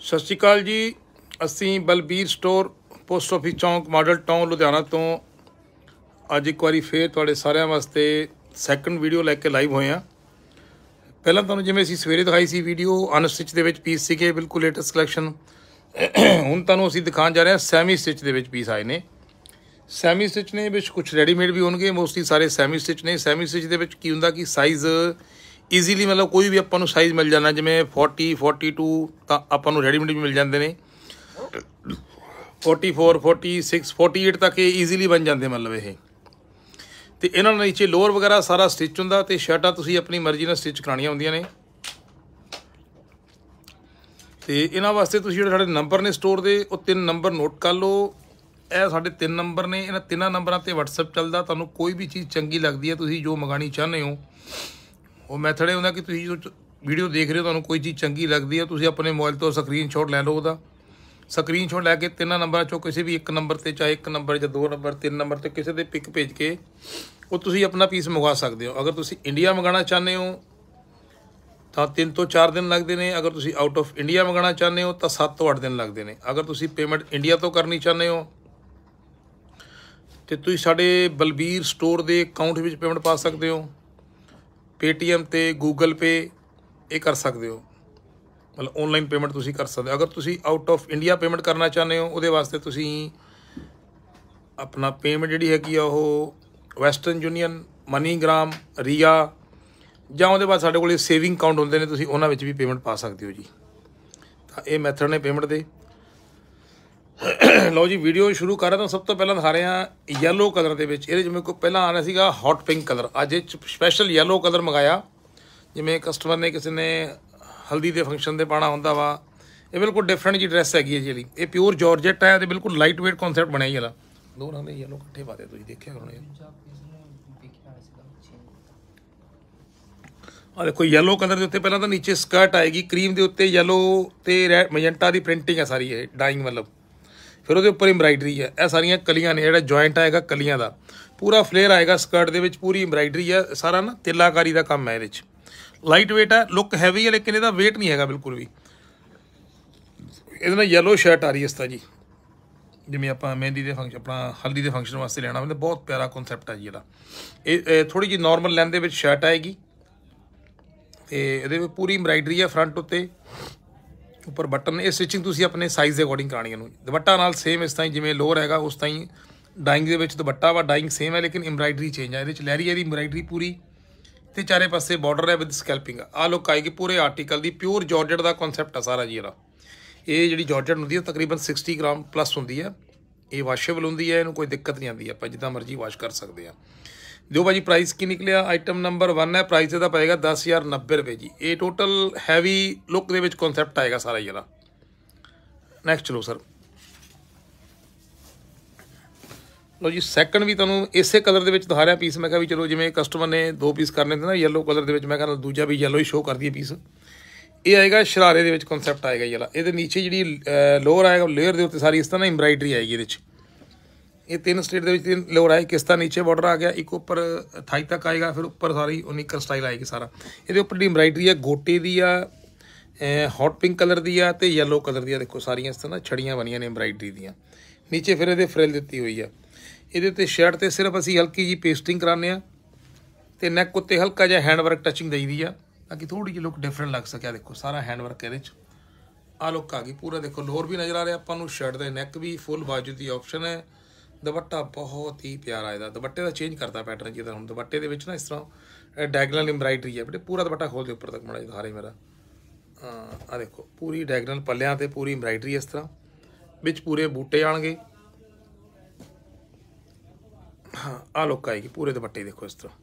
ਸਤਿ ਸ਼੍ਰੀ ਅਕਾਲ ਜੀ ਅਸੀਂ Balbir store post office ਚੌਂਕ ਮਾਡਲ ਟਾਊਨ ਲੁਧਿਆਣਾ ਤੋਂ ਅੱਜ ਇੱਕ ਵਾਰੀ ਫੇਰ ਤੁਹਾਡੇ ਸਾਰਿਆਂ ਵਾਸਤੇ ਸੈਕੰਡ ਵੀਡੀਓ ਲੈ ਕੇ ਲਾਈਵ ਹੋਏ ਆ ਪਹਿਲਾਂ ਤੁਹਾਨੂੰ ਜਿਵੇਂ ਅਸੀਂ ਸਵੇਰੇ ਦਿਖਾਈ ਸੀ ਵੀਡੀਓ ਅਨਸਟਿਚ ਦੇ ਵਿੱਚ ਪੀਸ ਸੀਗੇ ਬਿਲਕੁਲ ਲੇਟੈਸਟ ਕਲੈਕਸ਼ਨ ਹੁਣ ਤੁਹਾਨੂੰ ਅਸੀਂ ਦਿਖਾਉਣ ਜਾ ਰਹੇ ਹਾਂ ਸੈਮੀ ਸਟਿਚ ਦੇ ਵਿੱਚ ਪੀਸ ਆਏ ਨੇ ਸੈਮੀ ਸਟਿਚ ਨੇ ਵਿੱਚ ਕੁਝ ਰੈਡੀਮੇਡ ਵੀ ਹੋਣਗੇ ਮੋਸਟਲੀ ਸਾਰੇ ਸੈਮੀ ਸਟਿਚ ਨੇ ਸੈਮੀ ਸਟਿਚ ਦੇ ਵਿੱਚ ਕੀ ਹੁੰਦਾ ਕਿ ਸਾਈਜ਼ ਈਜ਼ੀਲੀ ਮਤਲਬ ਕੋਈ ਵੀ ਆਪਾਂ ਨੂੰ ਸਾਈਜ਼ ਮਿਲ ਜਾਣਾ ਜਿਵੇਂ 40 42 ਤਾਂ ਆਪਾਂ ਨੂੰ ਰੈਡੀਮੇਡ ਵੀ ਮਿਲ ਜਾਂਦੇ ਨੇ 44 46 48 ਤੱਕ ਇਹ ਈਜ਼ੀਲੀ ਬਣ ਜਾਂਦੇ ਮਤਲਬ ਇਹ ਤੇ ਇਹਨਾਂ ਦੇ ਨੀਚੇ ਲੋਅਰ ਵਗੈਰਾ ਸਾਰਾ ਸਟਿਚ ਹੁੰਦਾ ਤੇ ਸ਼ਰਟਾਂ ਤੁਸੀਂ ਆਪਣੀ ਮਰਜ਼ੀ ਨਾਲ ਸਟਿਚ ਕਰਾਣੀਆਂ ਹੁੰਦੀਆਂ ਨੇ ਤੇ ਇਹਨਾਂ ਵਾਸਤੇ ਤੁਸੀਂ ਜਿਹੜੇ ਸਾਡੇ ਨੰਬਰ ਨੇ ਸਟੋਰ ਦੇ ਉਹ ਤਿੰਨ ਨੰਬਰ ਨੋਟ ਕਰ ਲਓ ਇਹ ਸਾਡੇ ਤਿੰਨ ਨੰਬਰ ਨੇ ਇਹਨਾਂ ਤਿੰਨਾਂ ਨੰਬਰਾਂ ਤੇ WhatsApp ਚੱਲਦਾ ਤੁਹਾਨੂੰ ਕੋਈ ਵੀ ਚੀਜ਼ ਚੰਗੀ ਲੱਗਦੀ ਹੈ ਤੁਸੀਂ ਜੋ ਮੰਗਾਣੀ ਚਾਹੁੰਦੇ ਹੋ ਉਹ ਮੈਥਡ ਇਹ ਹੁੰਦਾ ਕਿ ਤੁਸੀਂ ਜੋ ਵੀਡੀਓ ਦੇਖ ਰਹੇ ਹੋ ਤੁਹਾਨੂੰ ਕੋਈ ਚੀਜ਼ ਚੰਗੀ ਲੱਗਦੀ ਹੈ ਤੁਸੀਂ ਆਪਣੇ ਮੋਬਾਈਲ ਤੋਂ ਸਕਰੀਨਸ਼ਾਟ ਲੈ ਲਓ ਉਹਦਾ ਸਕਰੀਨਸ਼ਾਟ ਲੈ ਕੇ ਤਿੰਨਾਂ ਨੰਬਰਾਂ ਚੋਂ ਕਿਸੇ ਵੀ ਇੱਕ ਨੰਬਰ ਤੇ ਚਾਹੇ ਇੱਕ ਨੰਬਰ ਜਾਂ ਦੋ ਨੰਬਰ ਤਿੰਨ ਨੰਬਰ ਤੇ ਕਿਸੇ ਦੇ ਪਿਕ ਭੇਜ ਕੇ ਉਹ ਤੁਸੀਂ ਆਪਣਾ ਪੀਸ ਮੰਗਵਾ ਸਕਦੇ ਹੋ ਅਗਰ ਤੁਸੀਂ ਇੰਡੀਆ ਮੰਗਾਣਾ ਚਾਹੁੰਦੇ ਹੋ ਤਾਂ 3 ਤੋਂ 4 ਦਿਨ ਲੱਗਦੇ ਨੇ ਅਗਰ ਤੁਸੀਂ ਆਊਟ ਆਫ ਇੰਡੀਆ ਮੰਗਾਣਾ ਚਾਹੁੰਦੇ ਹੋ ਤਾਂ 7 ਤੋਂ 8 ਦਿਨ ਲੱਗਦੇ ਨੇ ਅਗਰ ਤੁਸੀਂ ਪੇਮੈਂਟ ਇੰਡੀਆ ਤੋਂ ਕਰਨੀ ਚਾਹੁੰਦੇ ਹੋ ਤੇ ਤੁਸੀਂ ਸਾਡੇ ਬਲਬੀਰ ਸਟੋਰ ਦੇ ਅਕਾਊਂਟ ਵਿੱਚ ਪੇਮੈਂਟ ਪਾ ਸਕਦੇ ਹੋ ਪੇਟੀਐਮ ਤੇ ਗੂਗਲ ਪੇ ਇਹ ਕਰ ਸਕਦੇ ਹੋ ਮਤਲਬ ਆਨਲਾਈਨ ਪੇਮੈਂਟ ਤੁਸੀਂ ਕਰ ਸਕਦੇ ਹੋ ਅਗਰ ਤੁਸੀਂ ਆਊਟ ਆਫ ਇੰਡੀਆ ਪੇਮੈਂਟ ਕਰਨਾ ਚਾਹੁੰਦੇ ਹੋ ਉਹਦੇ ਵਾਸਤੇ ਤੁਸੀਂ ਆਪਣਾ ਪੇਮੈਂਟ ਜਿਹੜੀ ਹੈਗੀ ਆ ਉਹ ਵੈਸਟਰਨ ਯੂਨੀਅਨ ਮਨੀਗ੍ਰਾਮ ਰੀਆ ਜਾਂ ਉਹਦੇ ਬਾਅਦ ਸਾਡੇ ਕੋਲੇ ਸੇਵਿੰਗ ਅਕਾਊਂਟ ਹੁੰਦੇ ਨੇ ਤੁਸੀਂ ਉਹਨਾਂ ਵਿੱਚ ਵੀ ਪੇਮੈਂਟ ਪਾ ਸਕਦੇ ਹੋ ਜੀ ਤਾਂ ਇਹ ਮੈਥਡ ਨੇ ਪੇਮੈਂਟ ਦੇ ਲਓ ਜੀ ਵੀਡੀਓ ਸ਼ੁਰੂ ਕਰ ਰਹੇ ਤਾਂ ਸਭ ਤੋਂ ਪਹਿਲਾਂ ਦਿਖਾ ਰਿਹਾ ਯੈਲੋ ਕਲਰ ਦੇ ਵਿੱਚ ਇਹਦੇ ਜਿਵੇਂ ਕੋਈ ਪਹਿਲਾਂ ਆ ਰਿਹਾ ਸੀਗਾ ਹੌਟ ਪਿੰਕ ਕਲਰ ਅੱਜ ਇਹ ਸਪੈਸ਼ਲ ਯੈਲੋ ਕਲਰ ਮੰਗਾਇਆ ਜਿਵੇਂ ਕਸਟਮਰ ਨੇ ਕਿਸੇ ਨੇ ਹਲਦੀ ਦੇ ਫੰਕਸ਼ਨ ਤੇ ਪਾਣਾ ਹੁੰਦਾ ਵਾ ਇਹ ਬਿਲਕੁਲ ਡਿਫਰੈਂਟ ਜੀ ਡਰੈਸ ਹੈਗੀ ਹੈ ਜਿਹੜੀ ਇਹ ਪਿਓਰ ਜਾਰਜੇਟ ਹੈ ਤੇ ਬਿਲਕੁਲ ਲਾਈਟ weight ਕਨਸੈਪਟ ਬਣਿਆ ਹੀ ਲਾ ਦੋ ਰੰਗ ਦੇ ਯੈਲੋ ਇਕੱਠੇ ਪਾਦੇ ਤੁਸੀਂ ਦੇਖਿਆ ਕਰੋ ਆ ਦੇਖੋ ਯੈਲੋ ਕਲਰ ਦੇ ਉੱਤੇ ਪਹਿਲਾਂ ਤਾਂ ਨੀਚੇ ਸਕਰਟ ਆਏਗੀ ਕਰੀਮ ਦੇ ਉੱਤੇ ਯੈਲੋ ਤੇ ਰੈਡ ਮੈਜੈਂਟਾ ਦੀ ਪ੍ਰਿੰਟਿੰਗ ਹੈ ਸਾਰੀ ਇਹ ਡਾਈਂਗ ਮਤਲਬ ਫਿਰ ਉਹਦੇ ਉੱਪਰ ਐਮਬਰਾਇਡਰੀ ਹੈ ਇਹ ਸਾਰੀਆਂ ਕਲੀਆਂ ਨੇ ਜਿਹੜਾ ਜੁਆਇੰਟ ਆਏਗਾ ਕਲੀਆਂ ਦਾ ਪੂਰਾ ਫਲੇਅਰ ਆਏਗਾ ਸਕਰਟ ਦੇ ਵਿੱਚ ਪੂਰੀ ਐਮਬਰਾਇਡਰੀ ਹੈ ਸਾਰਾ ਨਾ ਤਿੱਲਾਕਾਰੀ ਦਾ ਕੰਮ ਹੈ ਇਹਦੇ ਵਿੱਚ ਲਾਈਟ weight ਹੈ ਲੁੱਕ ਹੈਵੀ ਹੈ ਲੇਕਿਨ ਇਹਦਾ weight ਨਹੀਂ ਹੈਗਾ ਬਿਲਕੁਲ ਵੀ ਇਹਦੇ ਨਾਲ yellow shirt ਆ ਰਹੀ ਹੈ ਸਤਾ ਜੀ ਜਿਵੇਂ ਆਪਾਂ ਮਹਿੰਦੀ ਦੇ ਫੰਕਸ਼ਨ ਆਪਣਾ ਹਲਦੀ ਦੇ ਫੰਕਸ਼ਨ ਵਾਸਤੇ ਲੈਣਾ ਹੁੰਦਾ ਬਹੁਤ ਪਿਆਰਾ ਕਨਸੈਪਟ ਹੈ ਜੀ ਇਹਦਾ ਇਹ ਥੋੜੀ ਜੀ ਨਾਰਮਲ ਲੈਂਥ ਦੇ ਵਿੱਚ ਸ਼ਰਟ ਆਏਗੀ ਤੇ ਇਹਦੇ ਵਿੱਚ ਪੂਰੀ ਐਮਬਰਾਇਡਰੀ ਹੈ ਫਰੰਟ ਉੱਤੇ ਉੱਪਰ ਬਟਨ ਇਹ ਸਟਿਚਿੰਗ ਤੁਸੀਂ ਆਪਣੇ ਸਾਈਜ਼ ਦੇ ਅਕੋਰਡਿੰਗ ਕਰਾਣੀ ਇਹਨੂੰ ਦੁਪੱਟਾ ਨਾਲ ਸੇਮ ਇਸ ਤਰ੍ਹਾਂ ਜਿਵੇਂ ਲੋਅਰ ਹੈਗਾ ਉਸ ਤਰ੍ਹਾਂ ਡਾਈਂਗ ਦੇ ਵਿੱਚ ਦੁਪੱਟਾ ਵਾ ਡਾਈਂਗ ਸੇਮ ਹੈ ਲੇਕਿਨ ਐਮਬਰਾਇਡਰੀ ਚੇਂਜ ਹੈ ਇਹਦੇ ਚ ਲਹਿਰੀ ਦੀ ਐਮਬਰਾਇਡਰੀ ਪੂਰੀ ਤੇ ਚਾਰੇ ਪਾਸੇ ਬਾਰਡਰ ਹੈ ਵਿਦ ਸਕੈਲਪਿੰਗ ਆ ਲੁੱਕ ਆਏਗੀ ਪੂਰੇ ਆਰਟੀਕਲ ਦੀ ਪਿਓਰ ਜਾਰਜਟ ਦਾ ਕਨਸੈਪਟ ਆ ਸਾਰਾ ਜੀ ਇਹਦਾ ਇਹ ਜਿਹੜੀ ਜਾਰਜਟ ਹੁੰਦੀ ਹੈ ਤਕਰੀਬਨ 60 ਗ੍ਰਾਮ ਪਲੱਸ ਹੁੰਦੀ ਹੈ ਇਹ ਵਾਸ਼ੇਬਲ ਹੁੰਦੀ ਹੈ ਇਹਨੂੰ ਕੋਈ ਦਿੱਕਤ ਨਹੀਂ ਆਉਂਦੀ ਆਪਾਂ ਜਿੱਦਾਂ ਮਰਜ਼ੀ ਵਾਸ਼ ਕਰ ਸਕਦੇ ਆ ਦਿਓ ਭਾਜੀ ਪ੍ਰਾਈਸ ਕੀ ਨਿਕਲਿਆ ਆਈਟਮ ਨੰਬਰ 1 ਹੈ ਪ੍ਰਾਈਸ ਇਹਦਾ ਪਏਗਾ 10090 ਰੁਪਏ ਜੀ ਇਹ ਟੋਟਲ ਹੈਵੀ ਲੁੱਕ ਦੇ ਵਿੱਚ ਕਨਸੈਪਟ ਆਏਗਾ ਸਾਰਾ ਇਹਦਾ ਨੈਕਸਟ ਚਲੋ ਸਰ ਲੋ ਜੀ ਸੈਕੰਡ ਵੀ ਤੁਹਾਨੂੰ ਇਸੇ ਕਲਰ ਦੇ ਵਿੱਚ ਦਿਖਾ ਰਿਹਾ ਪੀਸ ਮੈਂ ਕਿਹਾ ਵੀ ਚਲੋ ਜਿਵੇਂ ਕਸਟਮਰ ਨੇ ਦੋ ਪੀਸ ਕਰਨੇ ਤੇ ਨਾ ਯੈਲੋ ਕਲਰ ਦੇ ਵਿੱਚ ਮੈਂ ਕਿਹਾ ਦੂਜਾ ਵੀ ਯੈਲੋ ਹੀ ਸ਼ੋ ਕਰਦੀ ਹੈ ਪੀਸ ਇਹ ਆਏਗਾ ਸ਼ਰਾਰੇ ਦੇ ਵਿੱਚ ਕਨਸੈਪਟ ਆਏਗਾ ਯਾਲਾ ਇਹਦੇ ਨੀਚੇ ਜਿਹੜੀ ਲੋਅਰ ਆਏਗਾ ਲੇਅਰ ਦੇ ਉੱਤੇ ਸਾਰੀ ਇਸ ਤਰ੍ਹਾਂ ਐਮਬਰਾਇਡਰੀ ਆਏਗੀ ਇਹਦੇ ਵਿੱਚ ਇਹ ਤਿੰਨ ਸਟੇਟ ਦੇ ਵਿੱਚ ਤਿੰਨ ਲੋਰ ਆਏ ਕਿਸਤਾ ਨੀਚੇ ਬਾਰਡਰ ਆ ਗਿਆ ਇੱਕ ਉੱਪਰ ਥਾਈ ਤੱਕ ਆਏਗਾ ਫਿਰ ਉੱਪਰ ਸਾਰੀ ਉਨੀਕਰ ਸਟਾਈਲ ਆਏਗੀ ਸਾਰਾ ਇਹਦੇ ਉੱਪਰ ਦੀ ਐਮਬ੍ਰਾਇਡਰੀ ਹੈ ਗੋਟੇ ਦੀ ਆ ਹੌਟ ਪਿੰਕ ਕਲਰ ਦੀ ਆ ਤੇ yellow ਕਲਰ ਦੀ ਆ ਦੇਖੋ ਸਾਰੀਆਂ ਇਸ ਤਰ੍ਹਾਂ ਛੜੀਆਂ ਬਣੀਆਂ ਨੇ ਐਮਬਰਾਇਡਰੀ ਦੀਆਂ ਨੀਚੇ ਫਿਰ ਇਹਦੇ ਫ੍ਰਿਲ ਦਿੱਤੀ ਹੋਈ ਆ ਇਹਦੇ ਤੇ ਸ਼ਰਟ ਤੇ ਸਿਰਫ ਅਸੀਂ ਹਲਕੀ ਜੀ ਪੇਸਟਿੰਗ ਕਰਾਨੇ ਆ ਤੇ ਨੈਕ ਉੱਤੇ ਹਲਕਾ ਜਿਹਾ ਹੈਂਡ ਵਰਕ ਟੱਚਿੰਗ ਦਈਦੀ ਆ ਤਾਂ ਕਿ ਥੋੜੀ ਜਿਹੀ ਲੁੱਕ ਡਿਫਰੈਂਟ ਲੱਗ ਸਕਿਆ ਦੇਖੋ ਸਾਰਾ ਹੈਂਡ ਵਰਕ ਇਹਦੇ ਚ ਆ ਲੁੱਕ ਆ ਗਈ ਪੂਰਾ ਦੇਖੋ ਲੋਰ ਵੀ ਨਜ਼ਰ ਆ ਰਿਹਾ ਆਪਾਂ ਨੂੰ ਸ਼ਰਟ ਦੇ ਨੈਕ ਵੀ ਫੁੱਲ ਬਾਜੂ ਦੀ ਆਪਸ਼ਨ ਹੈ ਦੁਪੱਟਾ ਬਹੁਤ ਹੀ ਪਿਆਰਾ ਇਹਦਾ ਦੁਪੱਟੇ ਦਾ ਚੇਂਜ ਕਰਤਾ ਪੈਟਰਨ ਜਿਹਦਾ ਹੁਣ ਦੁਪੱਟੇ ਦੇ ਵਿੱਚ ਨਾ ਇਸ ਤਰ੍ਹਾਂ ਡਾਇਗਨਲ ਐਮਬਰਾਇਡਰੀ ਹੈ ਬਟੇ ਪੂਰਾ ਦੁਪੱਟਾ ਖੋਲ ਦੇ ਉੱਪਰ ਤੱਕ ਮੜਾ ਦਿਖਾ ਰਹੀ ਮੇਰਾ ਆ ਦੇਖੋ ਪੂਰੀ ਡਾਇਗਨਲ ਪੱਲਿਆਂ ਤੇ ਪੂਰੀ ਐਮਬਰਾਇਡਰੀ ਇਸ ਤਰ੍ਹਾਂ ਵਿੱਚ ਪੂਰੇ ਬੂਟੇ ਆਣਗੇ ਹਾਂ ਆ ਲੁੱਕ ਆਏਗੀ ਪੂਰੇ ਦੁਪੱਟੇ ਦੇਖੋ ਇਸ ਤਰ੍ਹਾਂ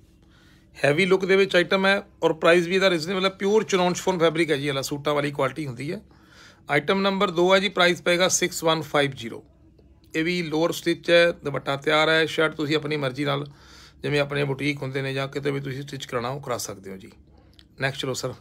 ਹੈਵੀ ਲੁੱਕ ਦੇ ਵਿੱਚ ਆਈਟਮ ਹੈ ਔਰ ਪ੍ਰਾਈਸ ਵੀ ਇਹਦਾ ਰੀਜ਼ਨੇਬਲ ਹੈ ਪਿਓਰ ਚਨੌਨ ਸ਼ਫੋਨ ਫੈਬਰਿਕ ਹੈ ਜੀ ਇਹਲਾ ਸੂਟਾਂ ਵਾਲੀ ਕੁਆਲਿਟੀ ਹੁੰਦੀ ਹੈ ਆਈਟਮ ਨੰਬਰ 2 ਹੈ ਜੀ ਪ੍ਰਾਈਸ ਪਏਗਾ 6150 ਇਹ ਵੀ ਲੋਅਰ ਸਟਿਚ ਹੈ ਦੁਪੱਟਾ ਤਿਆਰ ਹੈ ਸ਼ਰਟ ਤੁਸੀਂ ਆਪਣੀ ਮਰਜ਼ੀ ਨਾਲ ਜਿਵੇਂ ਆਪਣੇ ਬੁਟੀਕ ਹੁੰਦੇ ਨੇ ਜਾਂ ਕਿਤੇ ਵੀ ਤੁਸੀਂ ਸਟਿਚ ਕਰਾਣਾ ਉਹ ਕਰਾ ਸਕਦੇ ਹੋ ਜੀ ਨੈਕਸਟ ਚਲੋ ਸਰ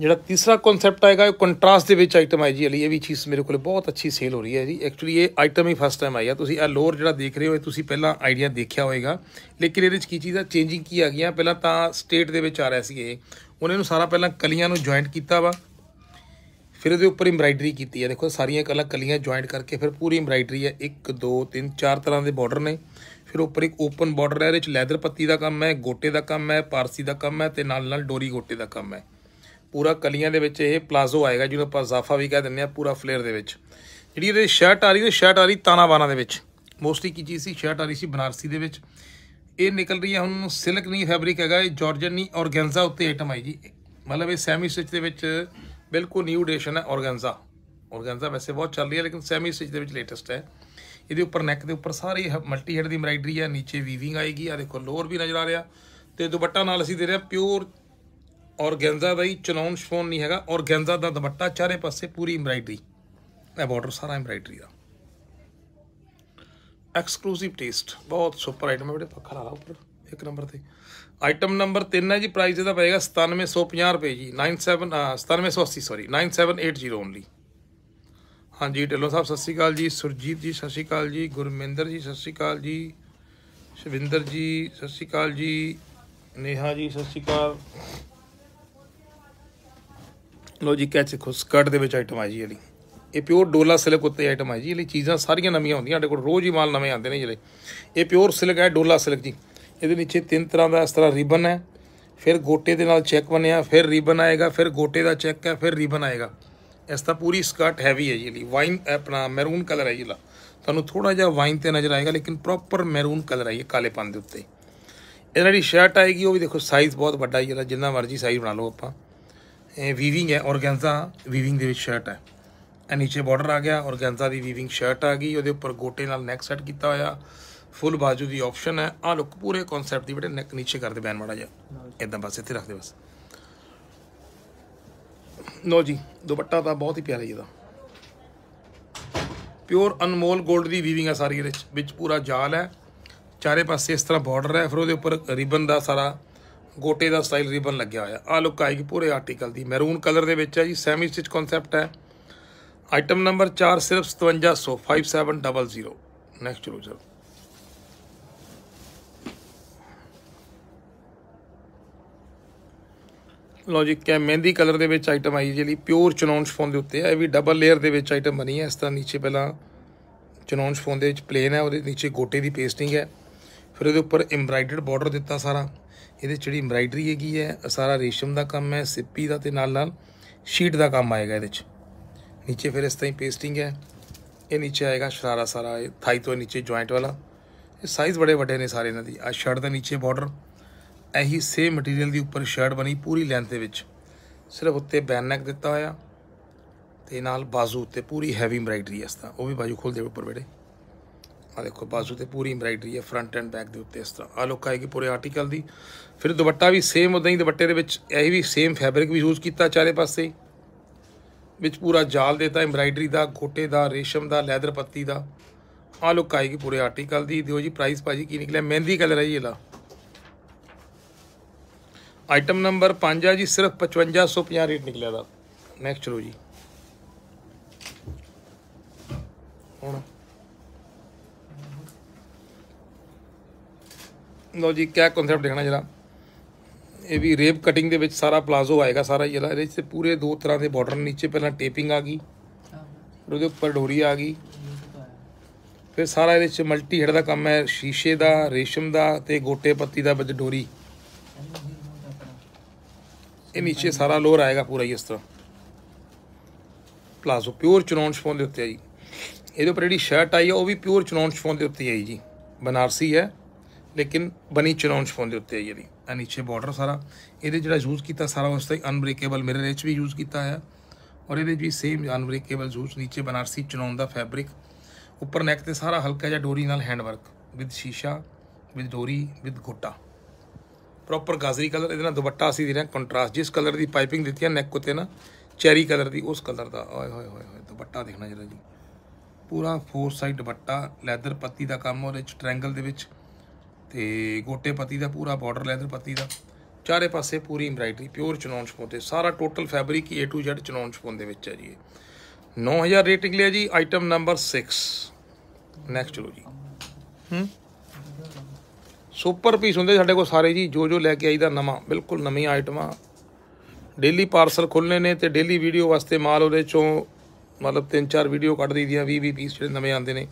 ਜਿਹੜਾ ਤੀਸਰਾ ਕਨਸੈਪਟ ਆਏਗਾ ਉਹ ਕੰਟਰਾਸਟ ਦੇ ਵਿੱਚ ਆਈਟਮ ਆਈ ਜੀ ਅਲੀ ਇਹ ਵੀ ਚੀਜ਼ ਮੇਰੇ ਕੋਲੇ ਬਹੁਤ ਅੱਛੀ ਸੇਲ ਹੋ ਰਹੀ ਹੈ ਜੀ ਐਕਚੁਅਲੀ ਇਹ ਆਈਟਮ ਹੀ ਫਸਟ ਟਾਈਮ ਆਈ ਆ ਤੁਸੀਂ ਇਹ ਲੋਅਰ ਜਿਹੜਾ ਦੇਖ ਰਹੇ ਹੋ ਤੁਸੀਂ ਪਹਿਲਾਂ ਆਈਡੀਆ ਦੇਖਿਆ ਹੋਵੇਗਾ ਲੇਕਿਨ ਇਹਦੇ ਵਿੱਚ ਕੀ ਚੀਜ਼ ਆ ਚੇਂਜਿੰਗ ਕੀ ਆ ਗਈਆਂ ਪਹਿਲਾਂ ਤਾਂ ਸਟੇਟ ਦੇ ਵਿੱਚ ਆ ਰਿਹਾ ਸੀ ਇਹ ਉਹਨਾਂ ਨੂੰ ਸਾਰਾ ਪਹਿਲਾਂ ਕਲੀਆਂ ਨੂੰ ਜੁਆਇੰਟ ਕੀਤਾ ਵਾ ਫਿਰ ਇਹਦੇ ਉੱਪਰ ਐਮਬ੍ਰਾਇਡਰੀ ਕੀਤੀ ਹੈ ਦੇਖੋ ਸਾਰੀਆਂ ਕਲਾ ਕਲੀਆਂ ਜੁਆਇੰਟ ਕਰਕੇ ਫਿਰ ਪੂਰੀ ਐਮਬ੍ਰਾਇਡਰੀ ਹੈ 1 2 3 4 ਤਰ੍ਹਾਂ ਦੇ ਬਾਰਡਰ ਨੇ ਫਿਰ ਉੱਪਰ ਇੱਕ ਓਪਨ ਬਾਰਡਰ ਹੈ ਇਹਦੇ ਵਿੱਚ ਲੈਦਰ ਪੱਤੀ ਦਾ ਕੰਮ ਹੈ ਗੋਟੇ ਦਾ ਕੰਮ ਹੈ ਪਾਰਸੀ ਦਾ ਕੰਮ ਹੈ ਤੇ ਨਾਲ ਨਾਲ ਡੋਰੀ ਗੋਟੇ ਦਾ ਕੰਮ ਹੈ ਪੂਰਾ ਕਲੀਆਂ ਦੇ ਵਿੱਚ ਇਹ ਪਲਾਜ਼ੋ ਆਏਗਾ ਜਿਹਨੂੰ ਆਪਾਂ ਜ਼ਾਫਾ ਵੀ ਕਹਿ ਦਿੰਦੇ ਆ ਪੂਰਾ ਫਲੇਅਰ ਦੇ ਵਿੱਚ ਜਿਹੜੀ ਇਹਦੇ ਸ਼ਰਟ ਆ ਰਹੀ ਹੈ ਸ਼ਰਟ ਆ ਰਹੀ ਤਾਨਾਬਾਨਾ ਦੇ ਵਿੱਚ ਮੋਸਟਲੀ ਕੀ ਚੀਜ਼ ਸੀ ਸ਼ਰਟ ਆ ਰਹੀ ਸੀ ਬਨਾਰਸੀ ਦੇ ਵਿੱਚ ਇਹ ਨਿਕਲ ਰਹੀ ਹੈ ਹੁਣ ਸਿਲਕ ਨਹੀਂ ਫੈਬਰਿਕ ਹੈਗਾ ਇਹ ਜਾਰਜਨ ਨਹੀਂ ਔਰਗੈਂਜ਼ਾ ਉੱਤੇ ਆਈਟਮ ਆਈ ਜੀ ਮਤਲਬ ਇਹ ਸੈਮੀ ਸਟਿਚ ਦੇ ਵਿੱਚ ਬਿਲਕੁਲ ਨਿਊ ਡੇਸ਼ਨ ਹੈ ਔਰਗੈਂਜ਼ਾ ਔਰਗੈਂਜ਼ਾ ਵੈਸੇ ਬਹੁਤ ਚੱਲ ਰਹੀ ਹੈ ਲੇਕਿਨ ਸੈਮੀ ਸਟਿਚ ਦੇ ਵਿੱਚ ਲੇਟੈਸਟ ਹੈ ਇਹਦੇ ਉੱਪਰ ਨੈਕ ਦੇ ਉੱਪਰ ਸਾਰੀ ਮਲਟੀ ਹੈਡ ਦੀ ਐਮਬਰਾਇਡਰੀ ਹੈ ਨੀਚੇ ਵੀਵਿੰਗ ਆਏਗੀ ਆ ਦੇਖੋ ਲੋਅਰ ਵੀ ਨਜ਼ਰ ਆ ਰਿਹਾ ਤੇ ਦੁਪੱਟਾ ਨਾਲ ਅਸੀਂ ਦੇ ਰਹੇ ਪਿਓਰ ਔਰਗੈਂਜ਼ਾ ਦਾ ਹੀ ਚਨੌਨ ਸ਼ਫੋਨ ਨਹੀਂ ਹੈਗਾ ਔਰਗੈਂਜ਼ਾ ਦਾ ਦੁਪੱਟਾ ਚਾਰੇ ਪਾਸੇ ਪੂਰੀ ਐਮਬਰਾਇਡਰੀ ਇਹ ਬਾਰਡਰ ਸਾਰਾ ਐਮਬਰਾਇਡਰੀ ਦਾ ਐਕਸਕਲੂਸਿਵ ਟੇਸਟ ਬਹੁਤ ਸੁਪਰ ਆਈਟਮ ਹੈ ਬੜੇ ਪੱਖਾ ਲਾ ਲਾ ਉੱਪਰ ਇੱਕ ਨੰਬਰ ਤੇ ਆਈਟਮ ਨੰਬਰ 3 ਹੈ ਜੀ ਪ੍ਰਾਈਸ ਇਹਦਾ ਪਏਗਾ 9750 ਰੁਪਏ ਜੀ 97 9780 ਸੌਰੀ 9780 ਓਨਲੀ ਹਾਂਜੀ ਢਿੱਲੋਂ ਸਾਹਿਬ ਸਤਿ ਸ਼੍ਰੀ ਅਕਾਲ ਜੀ ਸੁਰਜੀਤ ਜੀ ਸਤਿ ਸ਼੍ਰੀ ਅਕਾਲ ਜੀ ਗੁਰਮਿੰਦਰ ਜੀ ਸਤਿ ਸ਼੍ਰੀ ਅਕਾਲ ਜੀ ਸ਼ਵਿੰਦਰ ਜੀ ਸਤਿ ਸ਼੍ਰੀ ਅਕਾਲ ਜੀ ਨੇਹਾ ਜੀ ਸਤਿ ਸ਼੍ਰੀ ਅਕਾਲ ਲੋ ਜੀ ਕੈਚ ਖੁਸਕਟ ਦੇ ਵਿੱਚ ਆਈਟਮ ਆ ਜੀ ਲਈ ਇਹ ਪਿਓਰ ਡੋਲਾ ਸਿਲਕ ਉੱਤੇ ਆਈਟਮ ਆ ਜੀ ਇਹ ਚੀਜ਼ਾਂ ਸਾਰੀਆਂ ਨਵੀਆਂ ਹੁੰਦੀਆਂ ਸਾਡੇ ਕੋਲ ਰੋਜ਼ ਹੀ ਮਾਲ ਨਵੇਂ ਆਉਂਦੇ ਨੇ ਜਿਹੜੇ ਇਹ ਪਿਓਰ ਸਿਲਕ ਹੈ ਡੋਲਾ ਸਿਲਕ ਜੀ ਇਹਦੇ ਨੀਚੇ ਤਿੰਨ ਤਰ੍ਹਾਂ ਦਾ ਇਸ ਤਰ੍ਹਾਂ ਰਿਬਨ ਹੈ ਫਿਰ ਗੋਟੇ ਦੇ ਨਾਲ ਚੈੱਕ ਬਣਿਆ ਫਿਰ ਰਿਬਨ ਆਏਗਾ ਫਿਰ ਗੋਟੇ ਦਾ ਚੈੱਕ ਹੈ ਫਿਰ ਰਿਬਨ ਆਏਗਾ ਇਸ ਤਾਂ ਪੂਰੀ ਸਕਰਟ ਹੈਵੀ ਹੈ ਜੀ ਲਈ ਵਾਈਨ ਆਪਣਾ ਮੈਰੂਨ ਕਲਰ ਹੈ ਜੀ ਲਾ ਤੁਹਾਨੂੰ ਥੋੜਾ ਜਿਹਾ ਵਾਈਨ ਤੇ ਨਜ਼ਰ ਆਏਗਾ ਲੇਕਿਨ ਪ੍ਰੋਪਰ ਮੈਰੂਨ ਕਲਰ ਹੈ ਇਹ ਕਾਲੇ ਪੰਨ ਦੇ ਉੱਤੇ ਇਹਨਾਂ ਦੀ ਸ਼ਰਟ ਆਏਗੀ ਉਹ ਵੀ ਦੇਖੋ ਸਾਈਜ਼ ਬਹੁਤ ਵੱਡਾ ਹੈ ਜਿਹੜਾ ਜਿੰਨਾ ਮਰਜ਼ੀ ਸਾਈਜ਼ ਬਣਾ ਲਓ ਆਪਾਂ ਇਹ ਵੀਵਿੰਗ ਹੈ ਔਰਗੈਂਜ਼ਾ ਵੀਵਿੰਗ ਦੇ ਵਿੱਚ ਸ਼ਰਟ ਹੈ ਇਹ ਨੀਚੇ ਬਾਰਡਰ ਆ ਗਿਆ ਔਰਗੈਂਜ਼ਾ ਦੀ ਵੀਵਿੰਗ ਸ਼ਰਟ ਆ ਗਈ ਉਹਦੇ ਉੱਪਰ ਗੋਟੇ ਨਾਲ ਨੈਕ ਸੈਟ ਕੀਤਾ ਹੋਇਆ ਫੁੱਲ ਬਾਜੂ ਦੀ ਆਪਸ਼ਨ ਹੈ ਆ ਲੁੱਕ ਪੂਰੇ ਕਨਸੈਪਟ ਦੀ ਬੜੇ ਨੈਕ ਨੀਚੇ ਕਰਦੇ ਬੈਨ ਮਾੜਾ ਜਾ ਇਦਾਂ ਬਸ ਇੱਥੇ ਰੱਖ ਦੇ ਬਸ ਲੋ ਜੀ ਦੁਪੱਟਾ ਤਾਂ ਬਹੁਤ ਹੀ ਪਿਆਰਾ ਜੀ ਇਹਦਾ ਪਿਓਰ ਅਨਮੋਲ 골ਡ ਦੀ ਵੀਵਿੰਗ ਆ ਸਾਰੀ ਇਹਦੇ ਵਿੱਚ ਪੂਰਾ ਜਾਲ ਹੈ ਚਾਰੇ ਪਾਸੇ ਇਸ ਤਰ੍ਹਾਂ ਬਾਰਡਰ ਹੈ ਫਿਰ ਉਹਦੇ ਉੱਪਰ ਰਿਬਨ ਦਾ ਸਾਰਾ ਗੋਟੇ ਦਾ ਸਟਾਈਲ ਰਿਬਨ ਲੱਗਿਆ ਹੋਇਆ ਆ ਲੁੱਕ ਆਏਗੀ ਪੂਰੇ ਆਰਟੀਕਲ ਦੀ ਮੈਰੂਨ ਕਲਰ ਦੇ ਵਿੱਚ ਹੈ ਜੀ ਸੈਮੀ ਸਟਿਚ ਕਨਸੈਪਟ ਹੈ ਆਈਟਮ ਨੰਬਰ 4 ਸਿਰਫ 5700 5700 ਨੈਕਸਟ ਚਲੋ ਜੀ ਲਓ ਜੀ ਕਿ ਮਹਿੰਦੀ ਕਲਰ ਦੇ ਵਿੱਚ ਆਈਟਮ ਆਈ ਜਿਹੜੀ ਪਿਓਰ ਚਨੌਨ ਸ਼ਫੋਨ ਦੇ ਉੱਤੇ ਹੈ ਇਹ ਵੀ ਡਬਲ ਲੇਅਰ ਦੇ ਵਿੱਚ ਆਈਟਮ ਬਣੀ ਹੈ ਇਸ ਤਰ੍ਹਾਂ ਨੀਚੇ ਪਹਿਲਾਂ ਚਨੌਨ ਸ਼ਫੋਨ ਦੇ ਵਿੱਚ ਪਲੇਨ ਹੈ ਉਹਦੇ ਨੀਚੇ ਗੋਟੇ ਦੀ ਪੇਸਟਿੰਗ ਹੈ ਫਿਰ ਉਹਦੇ ਉੱਪਰ ਐਮਬ੍ਰਾਈਡਰਡ ਬਾਰਡਰ ਦਿੱਤਾ ਸਾਰਾ ਇਹਦੇ ਜਿਹੜੀ ਐਮਬ੍ਰਾਈਡਰੀ ਹੈਗੀ ਹੈ ਸਾਰਾ ਰੇਸ਼ਮ ਦਾ ਕੰਮ ਹੈ ਸਿੱਪੀ ਦਾ ਤੇ ਨਾਲ ਨਾਲ ਸ਼ੀਟ ਦਾ ਕੰਮ ਆਏਗਾ ਇਹਦੇ ਵਿੱਚ ਨੀਚੇ ਫਿਰ ਇਸ ਤਰ੍ਹਾਂ ਹੀ ਪੇਸਟਿੰਗ ਹੈ ਇਹ ਨੀਚੇ ਆਏਗਾ ਸ਼ਰਾਰਾ ਸਾਰਾ ਇਹ ਥਾਈ ਤੋਂ ਨੀਚੇ ਜੁਆਇੰਟ ਵਾਲਾ ਇਹ ਸਾਈਜ਼ ਬੜੇ ਵੱਡੇ ਨੇ ਸਾਰੇ ਇਹਨਾਂ ਦੀ ਆ ਸ਼ਰਟ ਦਾ ਨੀਚੇ ਬਾਰਡਰ ਇਹੀ ਸੇਮ ਮਟੀਰੀਅਲ ਦੀ ਉੱਪਰ ਸ਼ਰਟ ਬਣੀ ਪੂਰੀ ਲੈਂਥ ਦੇ ਵਿੱਚ ਸਿਰਫ ਉੱਤੇ ਬੈਨਕ ਦਿੱਤਾ ਹੋਇਆ ਤੇ ਨਾਲ ਬਾਜ਼ੂ ਉੱਤੇ ਪੂਰੀ ਹੈਵੀ ਐਮਬ੍ਰਾਇਡਰੀ ਇਸ ਤਰ੍ਹਾਂ ਉਹ ਵੀ ਬਾਜ਼ੂ ਖੋਲ ਦੇ ਉੱਪਰ ਬੜੇ ਆ ਦੇਖੋ ਬਾਜ਼ੂ ਤੇ ਪੂਰੀ ਐਮਬ੍ਰਾਇਡਰੀ ਹੈ ਫਰੰਟ ਐਂਡ ਬੈਕ ਦੇ ਉੱਤੇ ਇਸ ਤਰ੍ਹਾਂ ਆ ਲੁੱਕ ਆਏਗੀ ਪੂਰੇ ਆਰਟੀਕਲ ਦੀ ਫਿਰ ਦੁਪੱਟਾ ਵੀ ਸੇਮ ਉਦਾਂ ਹੀ ਦੁਪੱਟੇ ਦੇ ਵਿੱਚ ਇਹ ਵੀ ਸੇਮ ਫੈਬਰਿਕ ਵੀ ਯੂਜ਼ ਕੀਤਾ ਚਾਰੇ ਪਾਸੇ ਵਿੱਚ ਪੂਰਾ ਜਾਲ ਦਿੱਤਾ ਐਮਬ੍ਰਾਇਡਰੀ ਦਾ ਗੋਟੇ ਦਾ ਰੇਸ਼ਮ ਦਾ ਲੈਦਰ ਪੱਤੀ ਦਾ ਆ ਲੁੱਕ ਆਏਗੀ ਪੂਰੇ ਆਰਟੀਕਲ ਦੀ ਦਿਓ ਜੀ ਪ੍ਰਾਈਸ ਭਾਜੀ ਕੀ ਨਿਕਲਿਆ ਮਹਿੰਦੀ ਕਲਰ ਹੈ ਜੀ ਇਹਦਾ ਆਈਟਮ ਨੰਬਰ 5 ਆ ਜੀ ਸਿਰਫ 5550 ਰੇਟ ਨਿਕਲਿਆ ਦਾ ਨੈਕਸਟ ਚਲੋ ਜੀ ਹੁਣ ਲੋ ਜੀ ਕਿਆ ਕਨਸੈਪਟ ਦੇਖਣਾ ਜਰਾ ਇਹ ਵੀ ਰੇਪ ਕਟਿੰਗ ਦੇ ਵਿੱਚ ਸਾਰਾ ਪਲਾਜ਼ੋ ਆਏਗਾ ਸਾਰਾ ਜਿਹੜਾ ਇਹਦੇ ਵਿੱਚ ਪੂਰੇ ਦੋ ਤਰ੍ਹਾਂ ਦੇ ਬਾਰਡਰ ਨੀਚੇ ਪਹਿਲਾਂ ਟੇਪਿੰਗ ਆ ਗਈ ਫਿਰ ਉਹਦੇ ਉੱਪਰ ਡੋਰੀ ਆ ਗਈ ਫਿਰ ਸਾਰਾ ਇਹਦੇ ਵਿੱਚ ਮਲਟੀ ਹੈਡ ਦਾ ਕੰਮ ਹੈ ਸ਼ੀਸ਼ੇ ਦਾ ਰੇਸ਼ਮ ਦਾ ਤੇ ਗੋਟੇ ਪੱਤੀ ਦਾ ਵਿੱਚ ਡੋਰੀ ਇਹ ਨੀਚੇ ਸਾਰਾ ਲੋਰ ਆਏਗਾ ਪੂਰਾ ਇਸ ਤਰ੍ਹਾਂ ਪਲਾਜ਼ੋ ਪਿਓਰ ਚਨੌਨ ਸ਼ਫੋਨ ਦੇ ਉੱਤੇ ਆਈ ਜੀ ਇਹਦੇ ਉੱਪਰ ਜਿਹੜੀ ਸ਼ਰਟ ਆਈ ਹੈ ਉਹ ਵੀ ਪਿਓਰ ਚਨੌਨ ਸ਼ਫੋਨ ਦੇ ਉੱਤੇ ਆਈ ਜੀ ਬਨਾਰਸੀ ਹੈ ਲੇਕਿਨ ਬਣੀ ਚਨੌਨ ਸ਼ਫੋਨ ਦੇ ਉੱਤੇ ਆਈ ਜਿਹੜੀ ਇਹ ਨੀਚੇ ਬਾਰਡਰ ਸਾਰਾ ਇਹਦੇ ਜਿਹੜਾ ਯੂਜ਼ ਕੀਤਾ ਸਾਰਾ ਉਸ ਤੇ ਅਨਬ੍ਰੇਕੇਬਲ ਮਿਰਰ ਐਚ ਵੀ ਯੂਜ਼ ਕੀਤਾ ਆ ਔਰ ਇਹਦੇ ਵੀ ਸੇਮ ਅਨਬ੍ਰੇਕੇਬਲ ਯੂਜ਼ ਨੀਚੇ ਬਨਾਰਸੀ ਚਨੌਨ ਦਾ ਫੈਬਰਿਕ ਉੱਪਰ ਨੈਕ ਤੇ ਸਾਰਾ ਹਲਕਾ ਜਿਹਾ ਡੋਰੀ ਨਾਲ ਹੈਂਡ ਵਰਕ ਵਿਦ ਸ਼ੀਸ਼ਾ ਵਿਦ ਡੋਰੀ ਵਿਦ ਗੋਟਾ ਪ੍ਰੋਪਰ ਗਾਜ਼ਰੀ ਕਲਰ ਇਹਦੇ ਨਾਲ ਦੁਪੱਟਾ ਅਸੀਂ ਦੇ ਰਹੇ ਕੰਟਰਾਸਟ ਜਿਸ ਕਲਰ ਦੀ ਪਾਈਪਿੰਗ ਦਿੱਤੀ ਹੈ ਨੈਕ ਉਤੇ ਨਾ ਚੈਰੀ ਕਲਰ ਦੀ ਉਸ ਕਲਰ ਦਾ ਓਏ ਹੋਏ ਹੋਏ ਹੋਏ ਦੁਪੱਟਾ ਦੇਖਣਾ ਜਰਾ ਜੀ ਪੂਰਾ ਫੋਰ ਸਾਈਡ ਦੁਪੱਟਾ ਲੈਦਰ ਪੱਤੀ ਦਾ ਕੰਮ ਉਹਦੇ ਚ ਟ੍ਰੈਂਗਲ ਦੇ ਵਿੱਚ ਤੇ ਗੋਟੇ ਪੱਤੀ ਦਾ ਪੂਰਾ ਬਾਰਡਰ ਲੈਦਰ ਪੱਤੀ ਦਾ ਚਾਰੇ ਪਾਸੇ ਪੂਰੀ ਐਮਬ੍ਰਾਇਡਰੀ ਪਿਓਰ ਚਨੌਨ ਸ਼ਪੋਨ ਤੇ ਸਾਰਾ ਟੋਟਲ ਫੈਬਰਿਕ ਹੀ A to Z chinon chiffon ਦੇ ਵਿੱਚ ਹੈ ਜੀ 9000 ਰੇਟਿੰਗ ਲਿਆ ਜੀ ਆਈਟਮ ਨੰਬਰ 6 ਨੈਕਸਟ ਚਲੋ ਜੀ ਹੂੰ ਸੁਪਰ ਪੀਸ ਹੁੰਦੇ ਸਾਡੇ ਕੋਲ ਸਾਰੇ ਜੀ ਜੋ ਜੋ ਲੈ ਕੇ ਆਈਦਾ ਨਵਾਂ ਬਿਲਕੁਲ ਨਵੀਂ ਆਈਟਮਾਂ ਡੇਲੀ ਪਾਰਸਲ ਖੁੱਲਨੇ ਨੇ ਤੇ ਡੇਲੀ ਵੀਡੀਓ ਵਾਸਤੇ ਮਾਲ ਉਹਦੇ ਚੋਂ ਮਤਲਬ 3-4 ਵੀਡੀਓ ਕੱਢ ਦਈਦੀਆਂ 20-20 ਪੀਸ ਜਿਹੜੇ ਨਵੇਂ ਆਉਂਦੇ ਨੇ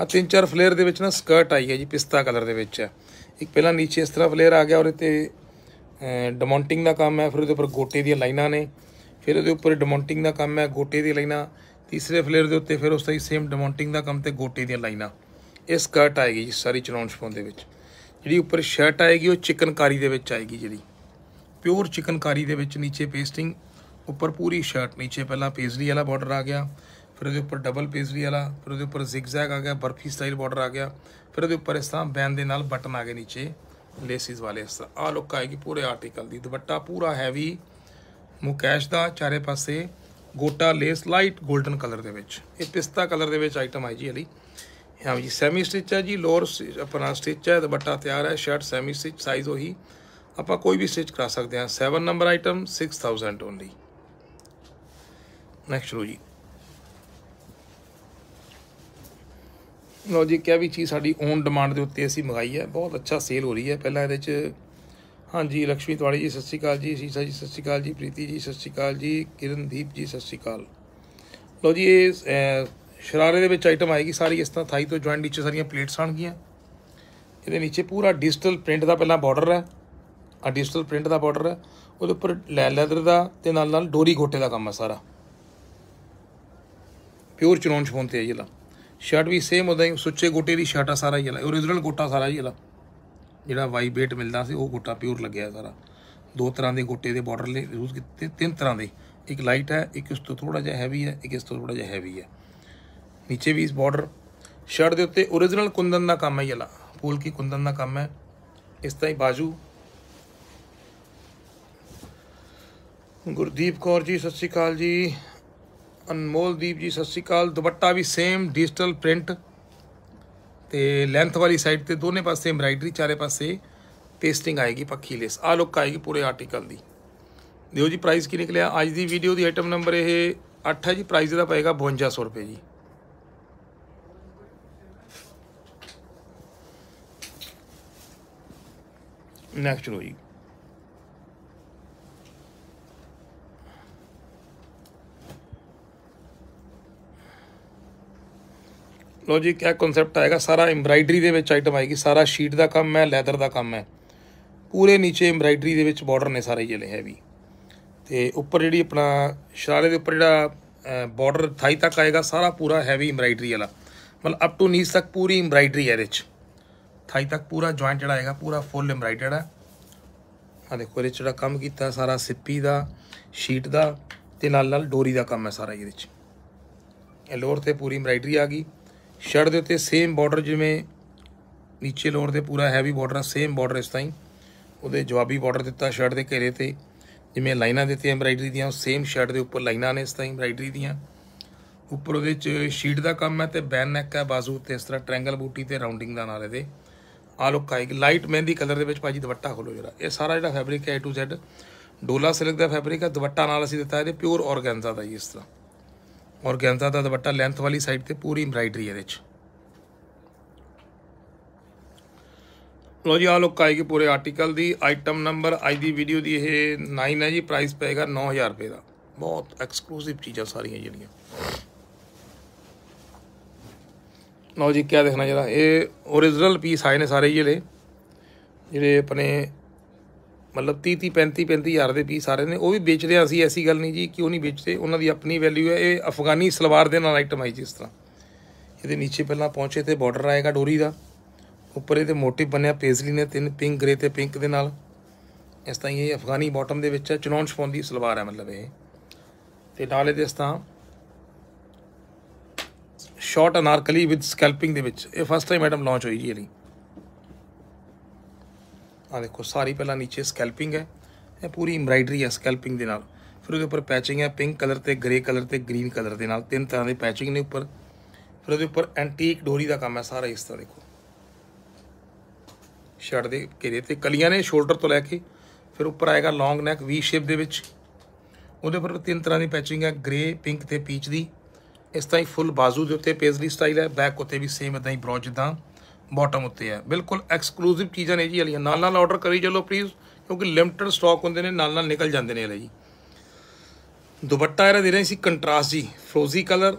ਆ 3-4 ਫਲੇਅਰ ਦੇ ਵਿੱਚ ਨਾ ਸਕਰਟ ਆਈ ਹੈ ਜੀ ਪਿਸਤਾ ਕਲਰ ਦੇ ਵਿੱਚ ਇੱਕ ਪਹਿਲਾਂ ਨੀਚੇ ਇਸ ਤਰ੍ਹਾਂ ਫਲੇਅਰ ਆ ਗਿਆ ਉਹਦੇ ਤੇ ਡਮੌਂਟਿੰਗ ਦਾ ਕੰਮ ਹੈ ਫਿਰ ਉਹਦੇ ਉੱਪਰ ਗੋਟੇ ਦੀਆਂ ਲਾਈਨਾਂ ਨੇ ਫਿਰ ਉਹਦੇ ਉੱਪਰ ਡਮੌਂਟਿੰਗ ਦਾ ਕੰਮ ਹੈ ਗੋਟੇ ਦੀਆਂ ਲਾਈਨਾਂ ਤੀਸਰੇ ਫਲੇਅਰ ਦੇ ਉੱਤੇ ਫਿਰ ਉਸ ਤਰ੍ਹਾਂ ਹੀ ਸੇਮ ਡਮੌਂਟਿੰਗ ਦਾ ਕੰਮ ਤੇ ਗੋਟੇ ਦੀਆਂ ਲਾਈਨਾਂ ਇਹ ਸਕਰਟ ਆਏਗੀ ਜੀ ਸਾਰੀ ਚਨੌਨ ਦੇ ਵਿੱਚ ਜਿਹੜੀ ਉੱਪਰ ਸ਼ਰਟ ਆਏਗੀ ਉਹ ਚਿਕਨਕਾਰੀ ਦੇ ਵਿੱਚ ਆਏਗੀ ਜਿਹੜੀ ਪਿਓਰ ਚਿਕਨਕਾਰੀ ਦੇ ਵਿੱਚ ਨੀਚੇ ਪੇਸਟਿੰਗ ਉੱਪਰ ਪੂਰੀ ਸ਼ਰਟ ਨੀਚੇ ਪਹਿਲਾਂ ਪੇਜ਼ਲੀ ਵਾਲਾ ਬਾਰਡਰ ਆ ਗਿਆ ਫਿਰ ਉਹਦੇ ਉੱਪਰ ਡਬਲ ਪੇਜ਼ਲੀ ਵਾਲਾ ਫਿਰ ਉਹਦੇ ਉੱਪਰ ਜ਼ਿਗਜ਼ੈਗ ਆ ਗਿਆ ਬਰਫੀ ਸਟਾਈਲ ਬਾਰਡਰ ਆ ਗਿਆ ਫਿਰ ਉਹਦੇ ਉੱਪਰ ਇਸ ਤਰ੍ਹਾਂ ਬੈਨ ਦੇ ਨਾਲ ਬਟਨ ਆ ਗਏ ਨੀਚੇ ਲੇਸਿਸ ਵਾਲੇ ਇਸ ਤਰ੍ਹਾਂ ਆ ਲੁੱਕ ਆਏਗੀ ਪੂਰੇ ਆਰਟੀਕਲ ਦੀ ਦੁਪੱਟਾ ਪੂਰਾ ਹੈਵੀ ਮੁਕੈਸ਼ ਦਾ ਚਾਰੇ ਪਾਸੇ ਗੋਟਾ ਲੇਸ ਲਾਈਟ 골ਡਨ ਕਲਰ ਦੇ ਵਿੱਚ ਇਹ ਪਿਸਤਾ ਕਲਰ ਦੇ ਵਿੱਚ ਆਈਟਮ ਆਈ ਜੀ ਅਲੀ ਹਾਂ ਜੀ ਸੈਮੀ ਸਟਿਚ ਹੈ ਜੀ ਲੋਅਰ ਆਪਣਾ ਸਟਿਚ ਹੈ ਦੁਪੱਟਾ ਤਿਆਰ ਹੈ ਸ਼ਰਟ ਸੈਮੀ ਸਟਿਚ ਸਾਈਜ਼ ਉਹੀ ਆਪਾਂ ਕੋਈ ਵੀ ਸਟਿਚ ਕਰਾ ਸਕਦੇ ਹਾਂ 7 ਨੰਬਰ ਆਈਟਮ 6000 ਓਨਲੀ ਨੈਕਸਟ ਲੋ ਜੀ ਲੋ ਜੀ ਕਿਆ ਵੀ ਚੀਜ਼ ਸਾਡੀ ਓਨ ਡਿਮਾਂਡ ਦੇ ਉੱਤੇ ਅਸੀਂ ਮੰਗਾਈ ਹੈ ਬਹੁਤ ਅੱਛਾ ਸੇਲ ਹੋ ਰਹੀ ਹੈ ਪਹਿਲਾਂ ਇਹਦੇ 'ਚ ਹਾਂਜੀ ਲక్ష్ਮੀ ਤਵਾੜੀ ਜੀ ਸਤਿ ਸ਼੍ਰੀ ਅਕਾਲ ਜੀ ਸੀਸਾ ਜੀ ਸਤਿ ਸ਼੍ਰੀ ਅਕਾਲ ਜੀ ਪ੍ਰੀਤੀ ਜੀ ਸਤਿ ਸ਼੍ਰੀ ਅਕਾਲ ਜੀ ਕਿਰਨਦੀਪ ਜੀ ਸਤਿ ਸ਼੍ਰੀ ਅਕਾਲ ਲੋ ਜੀ ਇਹ ਸ਼ਰਾਰੇ ਦੇ ਵਿੱਚ ਆਈਟਮ ਆਏਗੀ ਸਾਰੀ ਇਸ ਤਰ੍ਹਾਂ ਥਾਈ ਤੋਂ ਜੁਆਇੰਟ ਨੀਚੇ ਸਾਰੀਆਂ ਪਲੇਟਸ ਆਣਗੀਆਂ ਇਹਦੇ ਨੀਚੇ ਪੂਰਾ ਡਿਜੀਟਲ ਪ੍ਰਿੰਟ ਦਾ ਪਹਿਲਾਂ ਬਾਰਡਰ ਹੈ ਆ ਡਿਜੀਟਲ ਪ੍ਰਿੰਟ ਦਾ ਬਾਰਡਰ ਹੈ ਉਹਦੇ ਉੱਪਰ ਲੈ ਲੈਦਰ ਦਾ ਤੇ ਨਾਲ ਨਾਲ ਡੋਰੀ ਘੋਟੇ ਦਾ ਕੰਮ ਹੈ ਸਾਰਾ ਪਿਓਰ ਚਨੌਨ ਚੋਂ ਤੇ ਹੈ ਜਿਹੜਾ ਸ਼ਰਟ ਵੀ ਸੇਮ ਉਹਦਾ ਹੀ ਸੁੱਚੇ ਗੋਟੇ ਦੀ ਸ਼ਰਟ ਆ ਸਾਰਾ ਹੀ ਇਹਲਾ origignal ਗੋਟਾ ਸਾਰਾ ਹੀ ਇਹਲਾ ਜਿਹੜਾ ਵਾਈਬੇਟ ਮਿਲਦਾ ਸੀ ਉਹ ਗੋਟਾ ਪਿਓਰ ਲੱਗਿਆ ਸਾਰਾ ਦੋ ਤਰ੍ਹਾਂ ਦੇ ਗੋਟੇ ਦੇ ਬਾਰਡਰ ਲੈ ਯੂਜ਼ ਕੀਤੇ ਤਿੰਨ ਤਰ੍ਹਾਂ ਦੇ ਇੱਕ ਲਾਈਟ ਹੈ ਇੱਕ ਇਸ ਤੋਂ ਥੋੜਾ ਜਿਹਾ ਹੈਵੀ ਹੈ ਇੱਕ ਇਸ ਤੋਂ ਥੋੜਾ ਜਿਹਾ ਹੈਵੀ ਹੈ ਨੀਚੇ ਵੀ ਇਸ ਬਾਰਡਰ ਸ਼ਰਟ ਦੇ ਉੱਤੇ origignal ਕੁੰਦਨ ਦਾ ਕੰਮ ਹੈ ਯਲਾ ਫੂਲ ਕੀ ਕੁੰਦਨ ਦਾ ਕੰਮ ਹੈ ਇਸ ਤਰ੍ਹਾਂ ਹੀ ਬਾਜੂ ਗੁਰਦੀਪ ਕੌਰ ਜੀ ਸਤਿ ਸ਼੍ਰੀ ਅਕਾਲ ਜੀ ਅਨਮੋਲਦੀਪ ਜੀ ਸਤਿ ਸ਼੍ਰੀ ਅਕਾਲ ਦੁਪੱਟਾ ਵੀ ਸੇਮ ਡਿਜੀਟਲ ਪ੍ਰਿੰਟ ਤੇ ਲੈਂਥ ਵਾਲੀ ਸਾਈਡ ਤੇ ਦੋਨੇ ਪਾਸੇ ਐਮਬ੍ਰਾਇਡਰੀ ਚਾਰੇ ਪਾਸੇ ਪੇਸਟਿੰਗ ਆਏਗੀ ਪੱਕੀ ਲੇਸ ਆ ਲੁੱਕ ਆਏਗੀ ਪੂਰੇ ਆਰਟੀਕਲ ਦੀ ਦਿਓ ਜੀ ਪ੍ਰਾਈਸ ਕੀ ਨਿਕਲਿਆ ਅੱਜ ਦੀ ਵੀਡੀਓ ਦੀ ਆਈਟਮ ਨੰਬਰ ਇਹ 8 ਹੈ ਜੀ ਪ੍ਰਾਈਸ ਇਹਦਾ ਪਏਗਾ 5200 ਰੁਪਏ ਜੀ naturally. ਰੋ ਲੋ ਜੀ ਕਿਆ ਕਨਸੈਪਟ ਆਏਗਾ ਸਾਰਾ ਐਮਬ੍ਰਾਇਡਰੀ ਦੇ ਵਿੱਚ ਆਈਟਮ ਆਏਗੀ ਸਾਰਾ ਸ਼ੀਟ ਦਾ ਕੰਮ ਹੈ ਲੈਦਰ ਦਾ ਕੰਮ ਹੈ ਪੂਰੇ ਨੀਚੇ ਐਮਬ੍ਰਾਇਡਰੀ ਦੇ ਵਿੱਚ ਬਾਰਡਰ ਨੇ ਸਾਰੇ ਜਿਹੜੇ ਹੈਵੀ ਤੇ ਉੱਪਰ ਜਿਹੜੀ ਆਪਣਾ ਸ਼ਰਾਰੇ ਦੇ ਉੱਪਰ ਜਿਹੜਾ ਬਾਰਡਰ ਥਾਈ ਤੱਕ ਆਏਗਾ ਸਾਰਾ ਪੂਰਾ ਹੈਵੀ ਐਮਬ੍ਰਾਇਡਰੀ ਵਾਲਾ ਮਤਲਬ ਅਪ ਟੂ ਨੀਸ ਤੱਕ ਪੂਰੀ ਐਮਬ੍ਰਾਇਡਰੀ ਹੈ ਇਹਦੇ ਵਿੱਚ ਥਾਈ ਤੱਕ ਪੂਰਾ ਜੁਆਇੰਟ ਜਿਹੜਾ ਹੈਗਾ ਪੂਰਾ ਫੁੱਲ ਐਮਬਰਾਈਡਰਡ ਆ ਆ ਦੇਖੋ ਇਹ ਜਿਹੜਾ ਕੰਮ ਕੀਤਾ ਸਾਰਾ ਸਿੱਪੀ ਦਾ ਸ਼ੀਟ ਦਾ ਤੇ ਨਾਲ ਨਾਲ ਡੋਰੀ ਦਾ ਕੰਮ ਹੈ ਸਾਰਾ ਇਹਦੇ ਵਿੱਚ ਇਹ ਲੋਰ ਤੇ ਪੂਰੀ ਐਮਬਰਾਈਡਰੀ ਆ ਗਈ ਸ਼ਰਟ ਦੇ ਉੱਤੇ ਸੇਮ ਬਾਰਡਰ ਜਿਵੇਂ ਨੀਚੇ ਲੋਰ ਤੇ ਪੂਰਾ ਹੈਵੀ ਬਾਰਡਰ ਸੇਮ ਬਾਰਡਰ ਇਸ ਤਾਈਂ ਉਹਦੇ ਜਵਾਬੀ ਬਾਰਡਰ ਦਿੱਤਾ ਸ਼ਰਟ ਦੇ ਘੇਰੇ ਤੇ ਜਿਵੇਂ ਲਾਈਨਾਂ ਦਿੱਤੀਆਂ ਐਮਬਰਾਈਡਰੀ ਦੀਆਂ ਸੇਮ ਸ਼ਰਟ ਦੇ ਉੱਪਰ ਲਾਈਨਾਂ ਨੇ ਇਸ ਤਾਈਂ ਐਮਬਰਾਈਡਰੀ ਦੀਆਂ ਉੱਪਰ ਉਹਦੇ ਵਿੱਚ ਸ਼ੀਟ ਦਾ ਕੰਮ ਹੈ ਤੇ ਬੈਨ ਨੈਕ ਹੈ ਬਾਜ਼ੂ ਤੇ ਇਸ ਤਰ੍ਹਾਂ ਟ੍ਰਾਇੰਗਲ ਬੂਟੀ ਤੇ ਰਾਉਂਡਿੰਗ ਦਾ ਨਾਲ ਇਹਦੇ ਆ ਲੁੱਕ ਆਏਗੀ ਲਾਈਟ ਮਹਿੰਦੀ ਕਲਰ ਦੇ ਵਿੱਚ ਭਾਜੀ ਦੁਪੱਟਾ ਖੋਲੋ ਜਰਾ ਇਹ ਸਾਰਾ ਜਿਹੜਾ ਫੈਬਰਿਕ ਹੈ A to Z ਡੋਲਾ ਸਿਲਕ ਦਾ ਫੈਬਰਿਕ ਹੈ ਦੁਪੱਟਾ ਨਾਲ ਅਸੀਂ ਦਿੱਤਾ ਇਹਦੇ ਪਿਓਰ ਔਰਗੈਂਜ਼ਾ ਦਾ ਜੀ ਇਸ ਤਰ੍ਹਾਂ ਔਰਗੈਂਜ਼ਾ ਦਾ ਦੁਪੱਟਾ ਲੈਂਥ ਵਾਲੀ ਸਾਈਡ ਤੇ ਪੂਰੀ ਹੈ ਇਹਦੇ ਵਿੱਚ ਲੋ ਜੀ ਆ ਲੁੱਕ ਆਏਗੀ ਪੂਰੇ ਆਰਟੀਕਲ ਦੀ ਆਈਟਮ ਨੰਬਰ ਅੱਜ ਦੀ ਵੀਡੀਓ ਦੀ ਇਹ 9 ਹੈ ਜੀ ਪ੍ਰਾਈਸ ਪਏਗਾ 9000 ਰੁਪਏ ਦਾ ਬਹੁਤ ਐਕਸਕਲੂਸਿਵ ਚੀਜ਼ਾਂ ਸਾਰੀਆਂ ਜਿਹੜੀਆਂ ਲਓ ਜੀ ਕਿਆ ਦੇਖਣਾ ਜਰਾ ਇਹ ओरिजिनल ਪੀਸ ਆਏ ਨੇ ਸਾਰੇ ਜਿਹੜੇ ਜਿਹੜੇ ਆਪਣੇ ਮਤਲਬ 30 30 35 35 ਹਜ਼ਾਰ ਦੇ ਪੀਸ ਸਾਰੇ ਨੇ ਉਹ ਵੀ ਵੇਚਦੇ ਆ ਅਸੀਂ ਐਸੀ ਗੱਲ ਨਹੀਂ ਜੀ ਕਿਉਂ ਨਹੀਂ ਵੇਚਦੇ ਉਹਨਾਂ ਦੀ ਆਪਣੀ ਵੈਲਿਊ ਹੈ ਇਹ ਅਫਗਾਨੀ ਸਲਵਾਰ ਦੇ ਨਾਲ ਆਈਟਮ ਆਈ ਜੀ ਇਸ ਤਰ੍ਹਾਂ ਇਹਦੇ ਨੀਚੇ ਪਹਿਲਾਂ ਪਹੁੰਚੇ ਤੇ ਬਾਰਡਰ ਆਏਗਾ ਡੋਰੀ ਦਾ ਉੱਪਰ ਇਹਦੇ ਮੋਟਿਵ ਬਣਿਆ ਪੇਸਲੀ ਨੇ ਤਿੰਨ ਪਿੰਕ ਗ੍ਰੇ ਤੇ ਪਿੰਕ ਦੇ ਨਾਲ ਇਸ ਤਰ੍ਹਾਂ ਇਹ ਅਫਗਾਨੀ ਬਾਟਮ ਦੇ ਵਿੱਚ ਚਨੌਨ ਸ਼ਪੌਨ ਦੀ ਸਲਵਾਰ ਹੈ ਮਤਲਬ ਇਹ ਤੇ ਨਾਲ ਇਹਦੇ ਇਸ ਤਰ੍ਹਾਂ ਸ਼ਾਰਟ ਅਨਾਰਕਲੀ ਵਿਦ ਸਕੈਲਪਿੰਗ ਦੇ ਵਿੱਚ ਇਹ ਫਸਟ ਟਾਈਮ ਆਈਟਮ ਲਾਂਚ ਹੋਈ ਜੀ ਲਈ ਆ ਦੇਖੋ ਸਾਰੀ ਪਹਿਲਾਂ ਨੀਚੇ ਸਕੈਲਪਿੰਗ ਹੈ ਇਹ ਪੂਰੀ ਐਮਬਰਾਇਡਰੀ ਹੈ ਸਕੈਲਪਿੰਗ ਦੇ ਨਾਲ ਫਿਰ ਉਹਦੇ ਉੱਪਰ ਪੈਚਿੰਗ ਹੈ ਪਿੰਕ ਕਲਰ ਤੇ ਗ੍ਰੇ ਕਲਰ ਤੇ ਗ੍ਰੀਨ ਕਲਰ ਦੇ ਨਾਲ ਤਿੰਨ ਤਰ੍ਹਾਂ ਦੇ ਪੈਚਿੰਗ ਨੇ ਉੱਪਰ ਫਿਰ ਉਹਦੇ ਉੱਪਰ ਐਂਟੀਕ ਡੋਰੀ ਦਾ ਕੰਮ ਹੈ ਸਾਰਾ ਇਸ ਤਰ੍ਹਾਂ ਦੇਖੋ ਸ਼ਰਟ ਦੇ ਘੇਰੇ ਤੇ ਕਲੀਆਂ ਨੇ ਸ਼ੋਲਡਰ ਤੋਂ ਲੈ ਕੇ ਫਿਰ ਉੱਪਰ ਆਏਗਾ ਲੌਂਗ ਨੈਕ ਵੀ ਸ਼ੇਪ ਦੇ ਵਿੱਚ ਉਹਦੇ ਉੱਪਰ ਤਿੰਨ ਤਰ੍ਹਾਂ ਦੀ ਪੈਚਿੰਗ ਹੈ ਗ੍ਰੇ ਪਿੰਕ ਤੇ ਪੀਚ ਦੀ ਇਸ ਤਰ੍ਹਾਂ ਹੀ ਫੁੱਲ ਬਾਜ਼ੂ ਦੇ ਉੱਤੇ ਪੇਜ਼ਲੀ ਸਟਾਈਲ ਹੈ ਬੈਕ ਉੱਤੇ ਵੀ ਸੇਮ ਇਦਾਂ ਹੀ ਬ੍ਰੌਂਜ ਜਿੱਦਾਂ ਬਾਟਮ ਉੱਤੇ ਹੈ ਬਿਲਕੁਲ ਐਕਸਕਲੂਸਿਵ ਚੀਜ਼ਾਂ ਨੇ ਜੀ ਵਾਲੀਆਂ ਨਾਲ ਨਾਲ ਆਰਡਰ ਕਰੀ ਚਲੋ ਪਲੀਜ਼ ਕਿਉਂਕਿ ਲਿਮਟਡ ਸਟਾਕ ਹੁੰਦੇ ਨੇ ਨਾਲ ਨਾਲ ਨਿਕਲ ਜਾਂਦੇ ਨੇ ਲੈ ਜੀ ਦੁਪੱਟਾ ਇਹਦਾ ਦੇ ਰਹੇ ਸੀ ਕੰਟਰਾਸਟ ਜੀ ਫਰੋਜ਼ੀ ਕਲਰ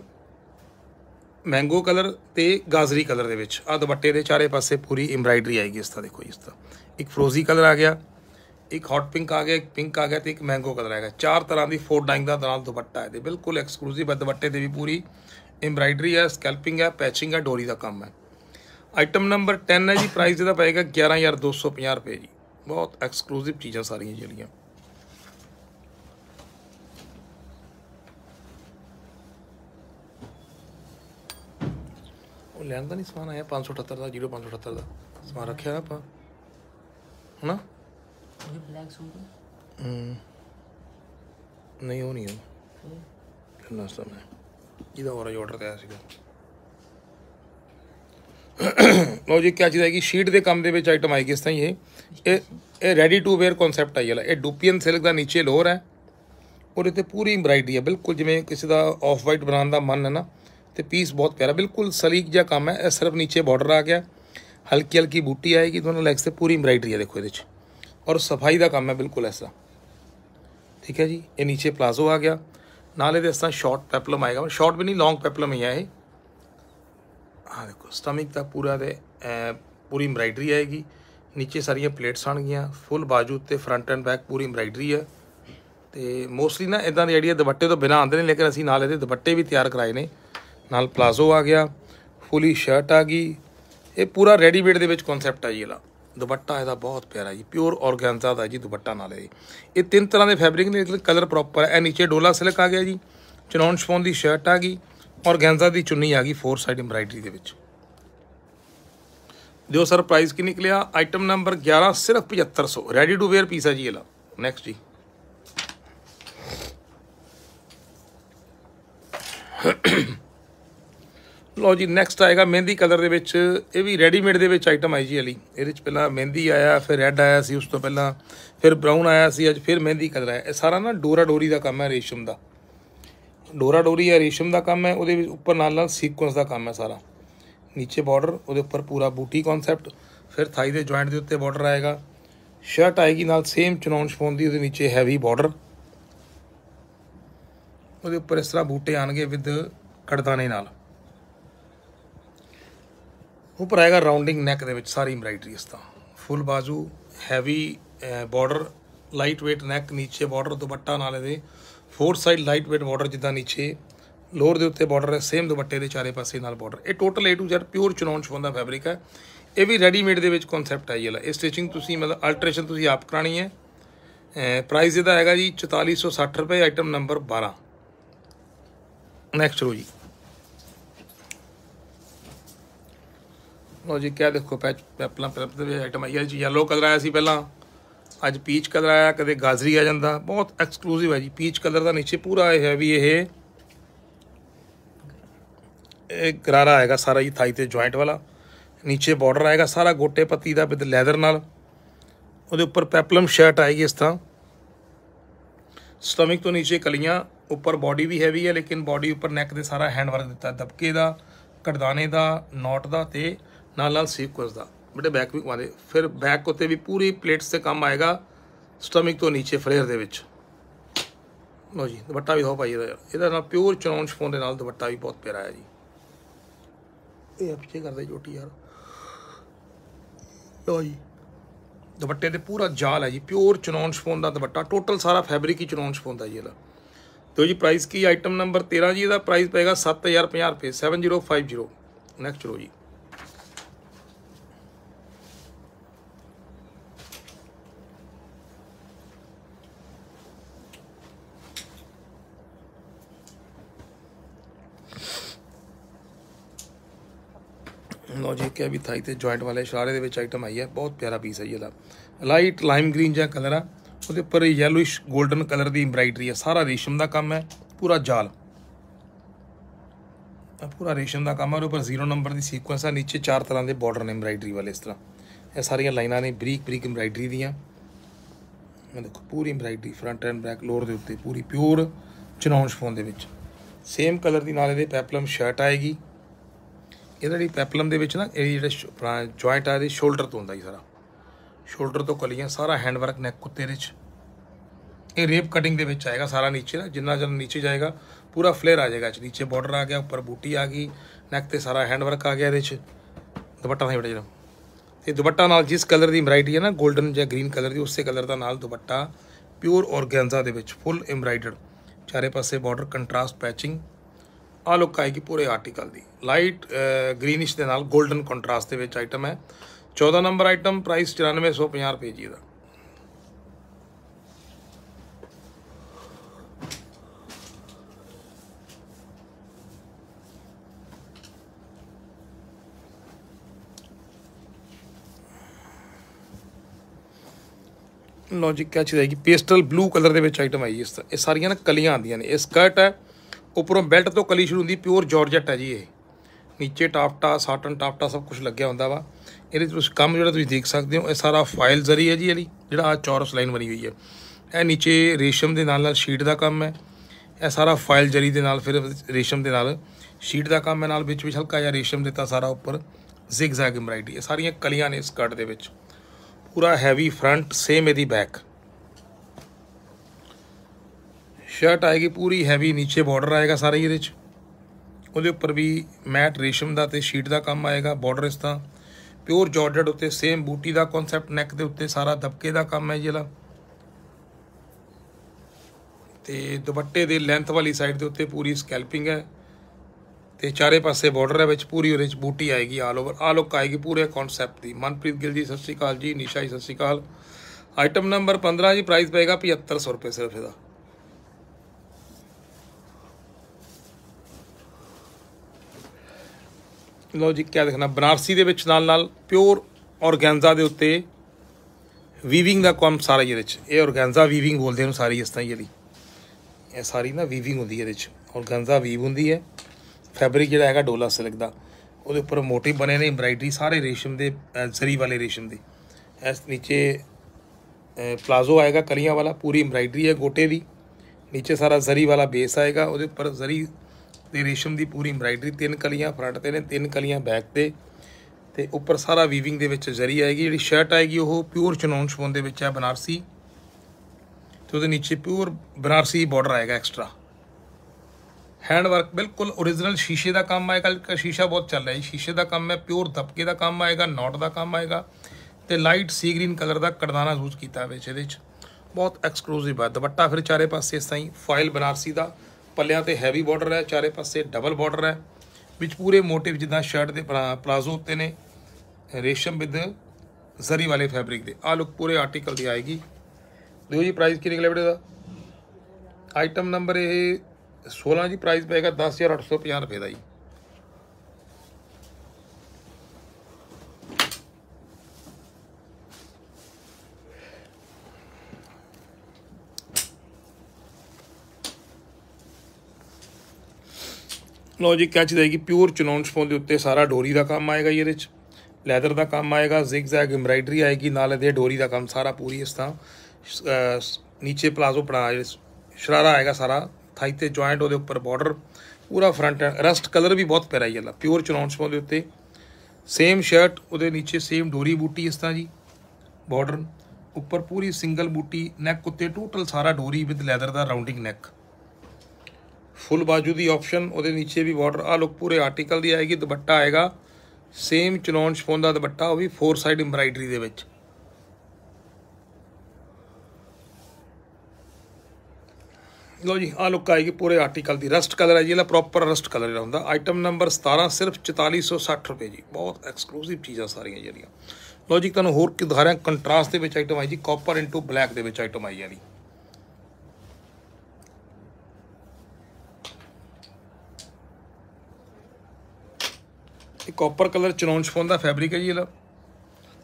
ਮੈਂਗੋ ਕਲਰ ਤੇ ਗਾਜ਼ਰੀ ਕਲਰ ਦੇ ਵਿੱਚ ਆ ਦੁਪੱਟੇ ਦੇ ਚਾਰੇ ਪਾਸੇ ਪੂਰੀ ਐਮਬ੍ਰਾਇਡਰੀ ਆਏਗੀ ਇਸ ਤਰ੍ਹਾਂ ਦੇਖੋ ਇਸ ਤਰ੍ਹਾਂ ਇੱਕ ਫਰੋਜ਼ੀ ਕਲਰ ਆ ਗਿਆ ਇੱਕ ਹੌਟ ਪਿੰਕ ਆ ਗਿਆ ਇੱਕ ਪਿੰਕ ਆ ਗਿਆ ਤੇ ਇੱਕ ਮੈਂਗੋ ਕਲਰ ਗਿਆ ਚਾਰ ਤਰ੍ਹਾਂ ਦੀ ਫੋਰ ਡਾਈਂਗ ਦਾ ਨਾਲ ਦੁਪੱਟਾ ਹੈ ਤੇ ਬਿਲਕੁਲ ਐਕਸਕਲੂਸਿਵ ਹੈ ਦੁਪੱਟੇ ਦੇ ਵੀ ਪੂਰੀ ਐਮਬ੍ਰਾਇਡਰੀ ਹੈ ਸਕੈਲਪਿੰਗ ਹੈ ਪੈਚਿੰਗ ਹੈ ਡੋਰੀ ਦਾ ਕੰਮ ਹੈ ਆਈਟਮ ਨੰਬਰ 10 ਹੈ ਜੀ ਪ੍ਰਾਈਸ ਇਹਦਾ ਪਏਗਾ 11250 ਰੁਪਏ ਜੀ ਬਹੁਤ ਐਕਸਕਲੂਸਿਵ ਚੀਜ਼ਾਂ ਸਾਰੀਆਂ ਜਿਹੜੀਆਂ ਉਹ ਲੈਣ ਦਾ ਨਹੀਂ ਸਮਾਨ ਆਇਆ 578 ਦਾ 0578 ਦਾ ਸਮਾਨ ਰੱਖਿਆ ਆਪਾਂ ਹਨਾ मुझे ब्लैक सूट ਨਹੀਂ ਉਹ ਨਹੀਂ ਉਹ ਨਾਸਤਾ ਮੈਂ ਇਹਦਾ ਔਰੇਂਜ ਆਰਡਰ ਤੇ ਆਇਆ ਸੀਗਾ ਲੋ ਜੀ ਕੀ ਚੀਜ਼ ਆਏਗੀ ਸ਼ੀਟ ਦੇ ਕੰਮ ਦੇ ਵਿੱਚ ਆਈਟਮ ਆਏਗੀ ਇਸ ਤਰ੍ਹਾਂ ਹੀ ਇਹ ਇਹ ਇਹ ਰੈਡੀ ਟੂ ਵੇਅਰ ਕਨਸੈਪਟ ਆਈ ਵਾਲਾ ਇਹ ਡੂਪੀਅਨ ਸਿਲਕ ਦਾ ਨੀਚੇ ਲੋਰ ਹੈ ਔਰ ਇਤੇ ਪੂਰੀ ਵੈਰਾਈਟੀ ਹੈ ਬਿਲਕੁਲ ਜਿਵੇਂ ਕਿਸੇ ਦਾ ਆਫ ਵਾਈਟ ਬਣਾਉਣ ਦਾ ਮਨ ਹੈ ਨਾ ਤੇ ਪੀਸ ਬਹੁਤ ਪਿਆਰਾ ਬਿਲਕੁਲ ਸਲੀਕ ਜਿਹਾ ਕੰਮ ਹੈ ਇਹ ਸਿਰਫ ਨੀਚੇ ਬਾਰਡਰ ਆ ਗਿਆ ਹਲਕੀ ਹਲਕੀ ਬੂਟੀ ਆਏਗੀ ਤੁਹਾਨੂੰ ਲੈਗਸ ਤੇ ਪੂਰੀ ਵੈਰਾਈਟੀ ਹੈ ਦੇਖੋ ਇਹਦੇ ਵਿੱਚ ਔਰ ਸਫਾਈ ਦਾ ਕੰਮ ਹੈ ਬਿਲਕੁਲ ਐਸਾ ਠੀਕ ਹੈ ਜੀ ਇਹ ਨੀਚੇ ਪਲਾਜ਼ੋ ਆ ਗਿਆ ਨਾਲ ਇਹਦੇ ਅਸਾਂ ਸ਼ਾਰਟ ਪੈਪਲਮ ਆਏਗਾ ਸ਼ਾਰਟ ਵੀ ਨਹੀਂ ਲੌਂਗ ਪੈਪਲਮ ਹੀ ਆ ਇਹ ਆ ਦੇਖੋ ਸਟਮਿਕ ਦਾ ਪੂਰਾ ਦੇ ਪੂਰੀ ਐਮਬ੍ਰਾਇਡਰੀ ਆਏਗੀ ਨੀਚੇ ਸਾਰੀਆਂ ਪਲੇਟਸ ਆਣਗੀਆਂ ਫੁੱਲ ਬਾਜੂ ਤੇ ਫਰੰਟ ਐਂਡ ਬੈਕ ਪੂਰੀ ਐਮਬ੍ਰਾਇਡਰੀ ਹੈ ਤੇ ਮੋਸਟਲੀ ਨਾ ਇਦਾਂ ਦੇ ਜਿਹੜੀ ਦੁਪੱਟੇ ਤੋਂ ਬਿਨਾ ਆਉਂਦੇ ਨੇ ਲੇਕਿਨ ਅਸੀਂ ਨਾਲ ਇਹਦੇ ਦੁਪੱਟੇ ਵੀ ਤਿਆਰ ਕਰਾਏ ਨੇ ਨਾਲ ਪਲਾਜ਼ੋ ਆ ਗਿਆ ਫੁੱਲੀ ਸ਼ਰਟ ਆ ਗਈ ਇਹ ਪੂਰਾ ਰੈਡੀਮੇਡ ਦੇ ਵਿੱਚ ਕਨਸੈਪਟ ਆ ਜੀ ਇਹਦਾ ਦੁਪੱਟਾ ਇਹਦਾ ਬਹੁਤ ਪਿਆਰਾ ਜੀ ਪਿਓਰ ਔਰਗੈਂਜ਼ਾ ਦਾ ਜੀ ਦੁਪੱਟਾ ਨਾਲ ਹੈ ਇਹ ਤਿੰਨ ਤਰ੍ਹਾਂ ਦੇ ਫੈਬਰਿਕ ਨੇ ਕਲਰ ਪ੍ਰੋਪਰ ਹੈ ਇਹ ਨੀਚੇ ਡੋਲਾ ਸਿਲਕ ਆ ਗਿਆ ਜੀ ਚਨੌਨ ਸ਼ਪੌਨ ਦੀ ਸ਼ਰਟ ਆ ਗਈ ਔਰਗੈਂਜ਼ਾ ਦੀ ਚੁੰਨੀ ਆ ਗਈ ਫੋਰ ਸਾਈਡ ਐਮਬਰਾਇਡਰੀ ਦੇ ਵਿੱਚ ਦਿਓ ਸਰ ਪ੍ਰਾਈਸ ਕੀ ਨਿਕਲਿਆ ਆਈਟਮ ਨੰਬਰ 11 ਸਿਰਫ 7500 ਰੈਡੀ ਟੂ ਵੇਅਰ ਪੀਸ ਆ ਜੀ ਇਹ ਲਾ ਨੈਕਸਟ ਜੀ ਲੋ ਜੀ ਨੈਕਸਟ ਆਏਗਾ ਮਹਿੰਦੀ ਕਲਰ ਦੇ ਵਿੱਚ ਇਹ ਵੀ ਰੈਡੀਮੇਡ ਦੇ ਵਿੱਚ ਆਈਟਮ ਆਈ ਜੀ ਅਲੀ ਇਹਦੇ ਵਿੱਚ ਪਹਿਲਾਂ ਮਹਿੰਦੀ ਆਇਆ ਫਿਰ ਰੈੱਡ ਆਇਆ ਸੀ ਉਸ ਤੋਂ ਪਹਿਲਾਂ ਫਿਰ ਬ੍ਰਾਊਨ ਆਇਆ ਸੀ ਅੱਜ ਫਿਰ ਮਹਿੰਦੀ ਕਲਰ ਆਇਆ ਇਹ ਸਾਰਾ ਨਾ ਡੋਰਾ ਡੋਰੀ ਦਾ ਕੰਮ ਹੈ ਰੇਸ਼ਮ ਦਾ ਡੋਰਾ ਡੋਰੀ ਹੈ ਰੇਸ਼ਮ ਦਾ ਕੰਮ ਹੈ ਉਹਦੇ ਵਿੱਚ ਉੱਪਰ ਨਾਲ ਨਾਲ ਸੀਕੁਐਂਸ ਦਾ ਕੰਮ ਹੈ ਸਾਰਾ ਨੀਚੇ ਬਾਰਡਰ ਉਹਦੇ ਉੱਪਰ ਪੂਰਾ ਬੂਟੀ ਕਨਸੈਪਟ ਫਿਰ ਥਾਈ ਦੇ ਜੁਆਇੰਟ ਦੇ ਉੱਤੇ ਬਾਰਡਰ ਆਏਗਾ ਸ਼ਰਟ ਆਏਗੀ ਨਾਲ ਸੇਮ ਚਨੌਨ ਸ਼ਫੋਨ ਦੀ ਉਹਦੇ ਨੀਚੇ ਹੈਵੀ ਬਾਰਡਰ ਉਹਦੇ ਉੱਪਰ ਇਸ ਤਰ੍ਹਾਂ ਬੂਟੇ ਆਣਗੇ ਵਿਦ ਕੜਦਾਨੇ ਨਾਲ ਉੱਪਰ ਆਏਗਾ ਰਾਉਂਡਿੰਗ ਨੈਕ ਦੇ ਵਿੱਚ ਸਾਰੀ ਐਮਬ੍ਰਾਇਡਰੀ ਇਸ ਤਾਂ ਫੁੱਲ ਬਾਜੂ heavy border light weight neck ਨੀਚੇ ਬਾਰਡਰ ਦੁਪੱਟਾ ਨਾਲ ਇਹਦੇ four side light weight border ਜਿੱਦਾਂ ਨੀਚੇ ਲੋਰ ਦੇ ਉੱਤੇ ਬਾਰਡਰ ਹੈ ਸੇਮ ਦੁਪੱਟੇ ਦੇ ਚਾਰੇ ਪਾਸੇ ਨਾਲ ਬਾਰਡਰ ਇਹ total A to Z pure chinon chiffon ਦਾ ਫੈਬਰਿਕ ਹੈ ਇਹ ਵੀ ਰੈਡੀਮੇਡ ਦੇ ਵਿੱਚ ਕਨਸੈਪਟ ਆਈ ਹੈ ਇਹ ਸਟਿਚਿੰਗ ਤੁਸੀਂ ਮਤਲਬ ਅਲਟਰੇਸ਼ਨ ਤੁਸੀਂ ਆਪ ਕਰਾਣੀ ਹੈ ਪ੍ਰਾਈਸ ਇਹਦਾ ਹੈਗਾ ਜੀ 4460 ਰੁਪਏ ਆਈਟਮ ਨੰਬਰ 12 ਨੈਕਸਟ ਲੋ ਜੀ ਲੋ ਜੀ ਕਿਆ ਦੇਖੋ ਪਹਿਲਾਂ ਪਹਿਲਾਂ ਆਈਟਮ ਆਈ ਜੀ ਯੈਲੋ ਕਲਰ ਆਇਆ ਸੀ ਪਹਿਲਾਂ ਅੱਜ ਪੀਚ ਕਲਰ ਆਇਆ ਕਦੇ ਗਾਜ਼ਰੀ ਆ ਜਾਂਦਾ ਬਹੁਤ ਐਕਸਕਲੂਸਿਵ ਹੈ ਜੀ ਪੀਚ ਕਲਰ ਦਾ ਨੀਚੇ ਪੂਰਾ ਇਹ ਹੈ ਵੀ ਇਹ ਇਹ ਗਰਾਰਾ ਆਏਗਾ ਸਾਰਾ ਜੀ ਥਾਈ ਤੇ ਜੁਆਇੰਟ ਵਾਲਾ ਨੀਚੇ ਬਾਰਡਰ ਆਏਗਾ ਸਾਰਾ ਗੋਟੇ ਪੱਤੀ ਦਾ ਵਿਦ ਲੈਦਰ ਨਾਲ ਉਹਦੇ ਉੱਪਰ ਪੈਪਲਮ ਸ਼ਰਟ ਆਏਗੀ ਇਸ ਤਰ੍ਹਾਂ ਸਟਮਿਕ ਤੋਂ ਨੀਚੇ ਕਲੀਆਂ ਉੱਪਰ ਬਾਡੀ ਵੀ ਹੈਵੀ ਹੈ ਲੇਕਿਨ ਬਾਡੀ ਉੱਪਰ ਨੈਕ ਦੇ ਸਾਰਾ ਹੈਂਡ ਵਰਕ ਦਿੱਤਾ ਦਬਕੇ ਦਾ ਕੜਦਾਨੇ ਦਾ ਨੋਟ ਦਾ ਤੇ ਨਾਲ ਨਾਲ सीक्वेंस ਦਾ ਬੇਟੇ ਬੈਕ ਵੀ ਮਾਰੇ ਫਿਰ ਬੈਕ ਉਤੇ ਵੀ ਪੂਰੀ ਪਲੇਟਸ ਤੇ ਕੰਮ ਆਏਗਾ ਸਟਮਕ ਤੋਂ ਨੀਚੇ ਫਲੇਅਰ ਦੇ ਵਿੱਚ ਲੋ ਜੀ ਦੁਪੱਟਾ ਵੀ ਹੋ ਭਾਈ ਇਹਦਾ ਇਹਦਾ ਨਾਲ ਪਿਓਰ ਚੌਂਚ ਸ਼ਫੋਨ ਦੇ ਨਾਲ ਦੁਪੱਟਾ ਵੀ ਬਹੁਤ ਪਿਆਰਾ ਹੈ ਜੀ ਇਹ ਪਿੱਛੇ ਕਰਦਾ ਜੋਟੀ ਯਾਰ ਲੋ ਜੀ ਦੁਪੱਟੇ ਤੇ ਪੂਰਾ ਜਾਲ ਹੈ ਜੀ ਪਿਓਰ ਚਨੌਨ ਸ਼ਫੋਨ ਦਾ ਦੁਪੱਟਾ ਟੋਟਲ ਸਾਰਾ ਫੈਬਰਿਕ ਹੀ ਚਨੌਨ ਸ਼ਫੋਨ ਦਾ ਜੀ ਇਹਦਾ ਤੇ ਜੀ ਪ੍ਰਾਈਸ ਕੀ ਆਈਟਮ ਨੰਬਰ 13 ਜੀ ਇਹਦਾ ਪ੍ਰਾਈਸ ਪਏਗਾ 7050 ਰੁਪਏ 7050 ਨੈਕਸਟ ਰੋ ਜੀ ਲਓ ਜੀ ਕਿ ਵੀ ਥਾਈ ਤੇ ਜੁਆਇੰਟ ਵਾਲੇ ਸ਼ਰਾਰੇ ਦੇ ਵਿੱਚ ਆਈਟਮ ਆਈ ਹੈ ਬਹੁਤ ਪਿਆਰਾ ਪੀਸ ਹੈ ਇਹਦਾ ਲਾਈਟ ਲਾਈਮ ਗ੍ਰੀਨ ਜਿਹਾ ਕਲਰ ਆ ਉਹਦੇ ਉੱਪਰ ਯੈਲੋਇਸ਼ 골ਡਨ ਕਲਰ ਦੀ ਐਮਬ੍ਰਾਇਡਰੀ ਆ ਸਾਰਾ ਰੇਸ਼ਮ ਦਾ ਕੰਮ ਹੈ ਪੂਰਾ ਜਾਲ ਆ ਪੂਰਾ ਰੇਸ਼ਮ ਦਾ ਕੰਮ ਹੈ ਉੱਪਰ 0 ਨੰਬਰ ਦੀ ਸੀਕੁਐਂਸ ਆ ਨੀਚੇ ਚਾਰ ਤਰ੍ਹਾਂ ਦੇ ਬਾਰਡਰ ਨੇ ਐਮਬ੍ਰਾਇਡਰੀ ਵਾਲੇ ਇਸ ਤਰ੍ਹਾਂ ਇਹ ਸਾਰੀਆਂ ਲਾਈਨਾਂ ਨੇ ਬਰੀਕ ਬਰੀਕ ਐਮਬ੍ਰਾਇਡਰੀ ਦੀਆਂ ਇਹ ਦੇਖੋ ਪੂਰੀ embroidery front and back lower ਦੇ ਉੱਤੇ ਪੂਰੀ ਪਿਓਰ ਚਨੌਨ ਸ਼ਫੋਨ ਦੇ ਵਿੱਚ ਸੇਮ ਕਲਰ ਦੀ ਨਾਲ ਇਹਦੇ ਪੈਪਲਮ ਸ਼ਰਟ ਆਏਗੀ ਇਹਦਾ ਜਿਹੜੀ ਪੈਪਲਮ ਦੇ ਵਿੱਚ ਨਾ ਇਹ ਜਿਹੜਾ ਜੁਆਇੰਟ ਆ ਦੀ ਸ਼ੋਲਡਰ ਤੋਂ ਹੁੰਦਾ ਜੀ ਸਾਰਾ ਸ਼ੋਲਡਰ ਤੋਂ ਕਲੀਆਂ ਸਾਰਾ ਹੈਂਡ ਵਰਕ ਨੈਕ ਦੇ ਵਿੱਚ ਇਹ ਰੇਪ ਕਟਿੰਗ ਦੇ ਵਿੱਚ ਆਏਗਾ ਸਾਰਾ ਨੀਚੇ ਨਾ ਜਿੰਨਾ ਜਨ ਨੀਚੇ ਜਾਏਗਾ ਪੂਰਾ ਫਲੇਅਰ ਆ ਜਾਏਗਾ ਚ ਨੀਚੇ ਬਾਰਡਰ ਆ ਗਿਆ ਉੱਪਰ ਬੂਟੀ ਆ ਗਈ ਨੈਕ ਤੇ ਸਾਰਾ ਹੈਂਡ ਵਰਕ ਆ ਗਿਆ ਇਹਦੇ ਵਿੱਚ ਦੁਪੱਟਾ ਨਹੀਂ ਬੜਾ ਜਿਹਾ ਤੇ ਦੁਪੱਟਾ ਨਾਲ ਜਿਸ ਕਲਰ ਦੀ ਵੈਰਾਈਟੀ ਹੈ ਨਾ 골ਡਨ ਜਾਂ ਗ੍ਰੀਨ ਕਲਰ ਦੀ ਉਸੇ ਕਲਰ ਦਾ ਨਾਲ ਦੁਪੱਟਾ ਪਿਓਰ ਔਰਗੈਂਜ਼ਾ ਦੇ ਵਿੱਚ ਫੁੱਲ ਐਮਬ੍ਰਾਈਡਰਡ ਚਾਰੇ ਪਾਸੇ ਬਾਰਡਰ ਕੰਟਰਾਸਟ ਪੈਚਿੰਗ ਆ ਲੁੱਕ ਆਏਗੀ ਪੂਰੇ ਆਰਟੀਕਲ ਦੀ ਲਾਈਟ ਗ੍ਰੀਨਿਸ਼ ਦੇ ਨਾਲ 골ਡਨ ਕੰਟਰਾਸਟ ਦੇ ਵਿੱਚ ਆਈਟਮ ਹੈ 14 ਨੰਬਰ ਆਈਟਮ ਪ੍ਰਾਈਸ 9450 ਰੁਪਏ ਜੀ ਦਾ ਲੌਜੀਕ ਕਿਆ ਚੀਜ਼ ਕਿ ਪੇਸਟਲ ਬਲੂ ਕਲਰ ਦੇ ਵਿੱਚ ਆਈਟਮ ਆਈ ਇਸ ਇਹ ਸਾਰੀਆਂ ਨਾ ਕਲੀਆਂ ਆਉਂਦੀਆਂ ਨੇ ਇਹ ਸਕਰਟ ਹੈ ਉਪਰੋਂ ਬੈਲਟ ਤੋਂ ਕਲੀ ਸ਼ੁਰੂ ਹੁੰਦੀ ਪਿਓਰ ਜਾਰਜਟ ਹੈ ਜੀ ਇਹ ਨੀਚੇ ਟਾਫਟਾ ਸਾਟਨ ਟਾਫਟਾ ਸਭ ਕੁਝ ਲੱਗਿਆ ਹੁੰਦਾ ਵਾ ਇਹਦੇ ਤੁਸੀਂ ਕੰਮ ਜਿਹੜਾ ਤੁਸੀਂ ਦੇਖ ਸਕਦੇ ਹੋ ਇਹ ਸਾਰਾ ਫਾਈਲ ਜ਼ਰੀ ਹੈ ਜੀ ਇਹਦੀ ਜਿਹੜਾ ਆ ਚੌਰਸ ਲਾਈਨ ਬਣੀ ਹੋਈ ਹੈ ਇਹ ਨੀਚੇ ਰੇਸ਼ਮ ਦੇ ਨਾਲ ਨਾਲ ਸ਼ੀਟ ਦਾ ਕੰਮ ਹੈ ਇਹ ਸਾਰਾ ਫਾਈਲ ਜ਼ਰੀ ਦੇ ਨਾਲ ਫਿਰ ਰੇਸ਼ਮ ਦੇ ਨਾਲ ਸ਼ੀਟ ਦਾ ਕੰਮ ਹੈ ਨਾਲ ਵਿੱਚ ਵਿੱਚ ਹਲਕਾ ਜਿਹਾ ਰੇਸ਼ਮ ਦਿੱਤਾ ਸਾਰਾ ਉੱਪਰ ਜ਼ਿਗਜ਼ੈਗ ਐਮਬਰਾਇਡਰੀ ਇਹ ਸਾਰੀਆਂ ਕਲੀਆਂ ਨੇ ਇਸ ਕੱਟ ਦੇ ਵਿੱਚ ਪੂਰਾ ਹੈਵੀ ਫਰੰਟ ਸੇਮ ਇਹਦੀ ਬੈਕ ਸ਼ਰਟ ਆਏਗੀ ਪੂਰੀ ਹੈਵੀ ਨੀਚੇ ਬਾਰਡਰ ਆਏਗਾ ਸਾਰੇ ਇਹਦੇ ਚ ਉਹਦੇ ਉੱਪਰ ਵੀ ਮੈਟ ਰੇਸ਼ਮ ਦਾ ਤੇ ਸ਼ੀਟ ਦਾ ਕੰਮ ਆਏਗਾ ਬਾਰਡਰ ਇਸ ਤਾਂ ਪਿਓਰ ਜਾਰਜਟ ਉੱਤੇ ਸੇਮ ਬੂਟੀ ਦਾ ਕਨਸੈਪਟ ਨੈਕ ਦੇ ਉੱਤੇ ਸਾਰਾ ਦਬਕੇ ਦਾ ਕੰਮ ਹੈ ਜਿਹੜਾ ਤੇ ਦੁਪੱਟੇ ਦੇ ਲੈਂਥ ਵਾਲੀ ਸਾਈਡ ਦੇ ਉੱਤੇ ਪੂਰੀ ਸਕੈਲਪਿੰਗ ਹੈ ਤੇ ਚਾਰੇ ਪਾਸੇ ਬਾਰਡਰ ਹੈ ਵਿੱਚ ਪੂਰੀ ਉਹਦੇ ਵਿੱਚ ਬੂਟੀ ਆਏਗੀ ਆਲ ਓਵਰ ਆ ਲੁੱਕ ਆਏਗੀ ਪੂਰੇ ਕਨਸੈਪਟ ਦੀ ਮਨਪ੍ਰੀਤ ਗਿੱਲ ਜੀ ਸਤਿ ਸ਼੍ਰੀ ਅਕਾਲ ਜੀ ਨਿਸ਼ਾ ਜੀ ਸਤਿ ਸ਼੍ਰੀ ਅਕਾਲ ਆਈਟਮ ਨੰਬਰ 15 ਜੀ ਪ੍ਰਾਈਸ ਪਏਗਾ 7500 ਰੁਪਏ ਸਿਰਫ ਇਹਦਾ ਲਓ ਜੀ ਕਿਆ ਦੇਖਣਾ ਬਨਾਰਸੀ ਦੇ ਵਿੱਚ ਨਾਲ ਨਾਲ ਪਿਓਰ ਔਰਗੈਂਜ਼ਾ ਦੇ ਉੱਤੇ ਵੀਵਿੰਗ ਦਾ ਕੰਮ ਸਾਰਾ ਇਹਦੇ ਵਿੱਚ ਇਹ ਔਰਗੈਂਜ਼ਾ ਵੀਵਿੰਗ ਬੋਲਦੇ ਨੂੰ ਸਾਰੀ ਇਸ ਤਰ੍ਹਾਂ ਹੀ ਇਹਦੀ ਇਹ ਸਾਰੀ ਨਾ ਵੀਵਿੰਗ ਹੁੰਦੀ ਹੈ ਇਹਦੇ ਵਿੱਚ ਔਰਗੈਂਜ਼ਾ ਵੀਵ ਹੁੰਦੀ ਹੈ ਫੈਬਰਿਕ ਜਿਹੜਾ ਹੈਗਾ ਡੋਲਾ ਸਿਲਕ ਦਾ ਉਹਦੇ ਉੱਪਰ ਮੋਟੀ ਬਣੇ ਨੇ ਐਮਬਰਾਇਡਰੀ ਸਾਰੇ ਰੇਸ਼ਮ ਦੇ ਜ਼ਰੀ ਵਾਲੇ ਰੇਸ਼ਮ ਦੇ ਇਸ ਨੀਚੇ ਪਲਾਜ਼ੋ ਆਏਗਾ ਕਲੀਆਂ ਵਾਲਾ ਪੂਰੀ ਐਮਬਰਾਇਡਰੀ ਹੈ ਗੋਟੇ ਦੀ ਨੀਚੇ ਸਾਰਾ ਜ਼ਰੀ ਵਾਲਾ ਬੇਸ ਆਏਗਾ ਉਹਦੇ ਉੱਪਰ ਜ਼ਰੀ ਤੇ ਰੇਸ਼ਮ ਦੀ ਪੂਰੀ ਐਮਬ੍ਰਾਇਡਰੀ ਤਿੰਨ ਕਲੀਆਂ ਫਰੰਟ ਤੇ ਨੇ ਤਿੰਨ ਕਲੀਆਂ ਬੈਕ ਤੇ ਤੇ ਉੱਪਰ ਸਾਰਾ ਵੀਵਿੰਗ ਦੇ ਵਿੱਚ ਜ਼ਰੀ ਆਏਗੀ ਜਿਹੜੀ ਸ਼ਰਟ ਆਏਗੀ ਉਹ ਪਿਓਰ ਚਨੌਨ ਸ਼ਫੋਨ ਦੇ ਵਿੱਚ ਹੈ ਬਨਾਰਸੀ ਤੇ ਉਹਦੇ ਨੀਚੇ ਪਿਓਰ ਬਨਾਰਸੀ ਬਾਰਡਰ ਆਏਗਾ ਐਕਸਟਰਾ ਹੈਂਡ ਵਰਕ ਬਿਲਕੁਲ origignal ਸ਼ੀਸ਼ੇ ਦਾ ਕੰਮ ਆਏਗਾ ਕੱਲ ਸ਼ੀਸ਼ਾ ਬਹੁਤ ਚੱਲ ਰਿਹਾ ਹੈ ਸ਼ੀਸ਼ੇ ਦਾ ਕੰਮ ਹੈ ਪਿਓਰ ਧੱਪਕੇ ਦਾ ਕੰਮ ਆਏਗਾ ਨੋਟ ਦਾ ਕੰਮ ਆਏਗਾ ਤੇ ਲਾਈਟ ਸੀ ਗ੍ਰੀਨ ਕਲਰ ਦਾ ਕੜਦਾਨਾ ਯੂਜ਼ ਕੀਤਾ ਹੈ ਵਿੱਚ ਇਹਦੇ ਵਿੱਚ ਬਹੁਤ ਐਕਸਕਲੂਸਿਵ ਹੈ ਦੁਪੱਟਾ ਫਿਰ ਚਾਰੇ ਪਾਸੇ ਇਸ ਤਰ੍ਹਾਂ ਹੀ ਫਾਈਲ ਬਨਾਰਸੀ ਦਾ ਪੱਲਿਆਂ ਤੇ ਹੈਵੀ ਬਾਰਡਰ ਹੈ ਚਾਰੇ ਪਾਸੇ ਡਬਲ ਬਾਰਡਰ ਹੈ ਵਿੱਚ ਪੂਰੇ ਮੋਟਿਵ ਜਿੱਦਾਂ ਸ਼ਰਟ ਦੇ ਪਲਾਜ਼ੋ ਉੱਤੇ ਨੇ ਰੇਸ਼ਮ ਵਿਦ ਜ਼ਰੀ ਵਾਲੇ ਫੈਬਰਿਕ ਦੇ ਆ ਲੁੱਕ ਪੂਰੇ ਆਰਟੀਕਲ ਦੀ ਆਏਗੀ ਦਿਓ ਜੀ ਪ੍ਰਾਈਸ ਕਿੰਨੇ ਕਿਲੇ ਬੜੇ ਦਾ ਆਈਟਮ ਨੰਬਰ ਇਹ 16 ਜੀ ਪ੍ਰਾਈਸ ਪਏਗਾ 10850 ਰੁਪਏ ਦਾ ਜੀ ਲੋ ਜੀ ਕੈਚ ਦੇਗੀ ਪਿਓਰ ਚਨੌਨ ਸ਼ਪੋਨ ਦੇ ਉੱਤੇ ਸਾਰਾ ਡੋਰੀ ਦਾ ਕੰਮ ਆਏਗਾ ਇਹਦੇ ਵਿੱਚ ਲੈਦਰ ਦਾ ਕੰਮ ਆਏਗਾ ਜ਼ਿਗਜ਼ੈਗ ਐਮਬਰਾਇਡਰੀ ਆਏਗੀ ਨਾਲ ਇਹਦੇ ਡੋਰੀ ਦਾ ਕੰਮ ਸਾਰਾ ਪੂਰੀ ਇਸ ਤਾਂ ਨੀਚੇ ਪਲਾਜ਼ੋ ਪੜਾ ਸ਼ਰਾਰਾ ਆਏਗਾ ਸਾਰਾ ਥਾਈ ਤੇ ਜੁਆਇੰਟ ਉਹਦੇ ਉੱਪਰ ਬਾਰਡਰ ਪੂਰਾ ਫਰੰਟ ਰਸਟ ਕਲਰ ਵੀ ਬਹੁਤ ਪਿਆਰਾ ਹੀ ਲਾ ਪਿਓਰ ਚਨੌਨ ਸ਼ਪੋਨ ਦੇ ਉੱਤੇ ਸੇਮ ਸ਼ਰਟ ਉਹਦੇ ਨੀਚੇ ਸੇਮ ਡੋਰੀ ਬੂਟੀ ਇਸ ਤਾਂ ਜੀ ਬਾਰਡਰ ਉੱਪਰ ਪੂਰੀ ਸਿੰਗਲ ਬੂਟੀ ਨੈਕ ਉੱਤੇ ਟੋਟਲ ਸਾਰਾ ਡੋਰੀ ਵਿਦ ਲੈਦਰ ਦਾ ਰਾਉਂਡਿੰਗ ਨੈਕ ਫੁੱਲ ਬਾਜੂ ਦੀ ਆਪਸ਼ਨ ਉਹਦੇ نیچے ਵੀ ਬਾਰਡਰ ਆ ਲੁੱਕ ਪੂਰੇ ਆਰਟੀਕਲ ਦੀ ਆਏਗੀ ਦੁਪੱਟਾ ਆਏਗਾ ਸੇਮ ਚਨੌਨ ਸ਼ਫੋਨ ਦਾ ਦੁਪੱਟਾ ਉਹ ਵੀ ਫੋਰ ਸਾਈਡ ਐਮਬਰਾਇਡਰੀ ਦੇ ਵਿੱਚ ਲੋ ਜੀ ਆ ਲੁੱਕ ਆਏਗੀ ਪੂਰੇ ਆਰਟੀਕਲ ਦੀ ਰਸਟ ਕਲਰ ਹੈ ਜੀ ਇਹਦਾ ਪ੍ਰੋਪਰ ਰਸਟ ਕਲਰ ਜਿਹੜਾ ਹੁੰਦਾ ਆਈਟਮ ਨੰਬਰ 17 ਸਿਰਫ 4460 ਰੁਪਏ ਜੀ ਬਹੁਤ ਐਕਸਕਲੂਸਿਵ ਚੀਜ਼ਾਂ ਸਾਰੀਆਂ ਜਿਹੜੀਆਂ ਲੋ ਜੀ ਤੁਹਾਨੂੰ ਹੋਰ ਕਿ ਦਿਖਾ ਰਿਹਾ ਕੰਟਰਾਸਟ ਦੇ ਵਿੱਚ ਆਈਟਮ ਆਈ ਜੀ ਕਾਪਰ ਇਨਟੂ ਬਲੈਕ ਦੇ ਵਿੱਚ ਆਈਟਮ ਆਈ ਜਾਨੀ ਕਾਪਰ ਕਲਰ ਚਨੌਨ ਸ਼ਫੋਨ ਦਾ ਫੈਬਰਿਕ ਹੈ ਜੀ ਇਹਦਾ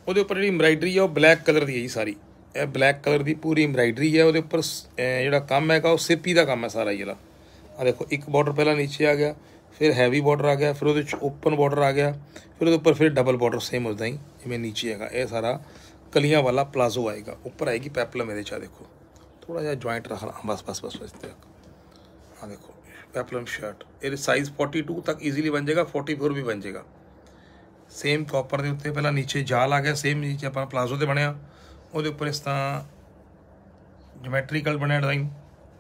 ਉਹਦੇ ਉੱਪਰ ਜਿਹੜੀ ਐਮਬਰਾਇਡਰੀ ਹੈ ਉਹ ਬਲੈਕ ਕਲਰ ਦੀ ਹੈ ਜੀ ਸਾਰੀ ਇਹ ਬਲੈਕ ਕਲਰ ਦੀ ਪੂਰੀ ਐਮਬਰਾਇਡਰੀ ਹੈ ਉਹਦੇ ਉੱਪਰ ਜਿਹੜਾ ਕੰਮ ਹੈਗਾ ਉਹ ਸਿਪੀ ਦਾ ਕੰਮ ਹੈ ਸਾਰਾ ਜਿਹੜਾ ਆ ਦੇਖੋ ਇੱਕ ਬਾਰਡਰ ਪਹਿਲਾਂ ਨੀਚੇ ਆ ਗਿਆ ਫਿਰ ਹੈਵੀ ਬਾਰਡਰ ਆ ਗਿਆ ਫਿਰ ਉਹਦੇ ਵਿੱਚ ਓਪਨ ਬਾਰਡਰ ਆ ਗਿਆ ਫਿਰ ਉਹਦੇ ਉੱਪਰ ਫਿਰ ਡਬਲ ਬਾਰਡਰ ਸੇਮ ਉਸਦਾ ਹੀ ਜਿਵੇਂ ਨੀਚੇ ਹੈਗਾ ਇਹ ਸਾਰਾ ਕਲੀਆਂ ਵਾਲਾ ਪਲਾਜ਼ੋ ਆਏਗਾ ਉੱਪਰ ਆਏਗੀ ਪੈਪਲਮ ਇਹਦੇ ਆ ਦੇਖੋ ਥੋੜਾ ਜਿਹਾ ਜੁਆਇੰਟ ਰੱਖਣਾ ਬਸ ਬਸ ਬਸ ਬਸ ਤੇ ਆ ਦੇਖੋ ਪੈਪਲਮ ਸ਼ਰਟ ਇਹਦੇ ਸਾਈਜ਼ 42 ਤੱਕ ਈਜ਼ੀਲੀ ਬਣ ਜਾਏਗਾ 44 ਵੀ ਬਣ ਜਾਏਗਾ ਸੇਮ ਕਾਪਰ ਦੇ ਉੱਤੇ ਪਹਿਲਾਂ ਨੀਚੇ ਜਾਲ ਆ ਗਿਆ ਸੇਮ ਨੀਚੇ ਆਪਾਂ ਪਲਾਜ਼ੋ ਤੇ ਬਣਿਆ ਉਹਦੇ ਉੱਪਰ ਇਸ ਤਰ੍ਹਾਂ ਜਿਓਮੈਟ੍ਰੀਕਲ ਬਣਿਆ ਡਿਜ਼ਾਈਨ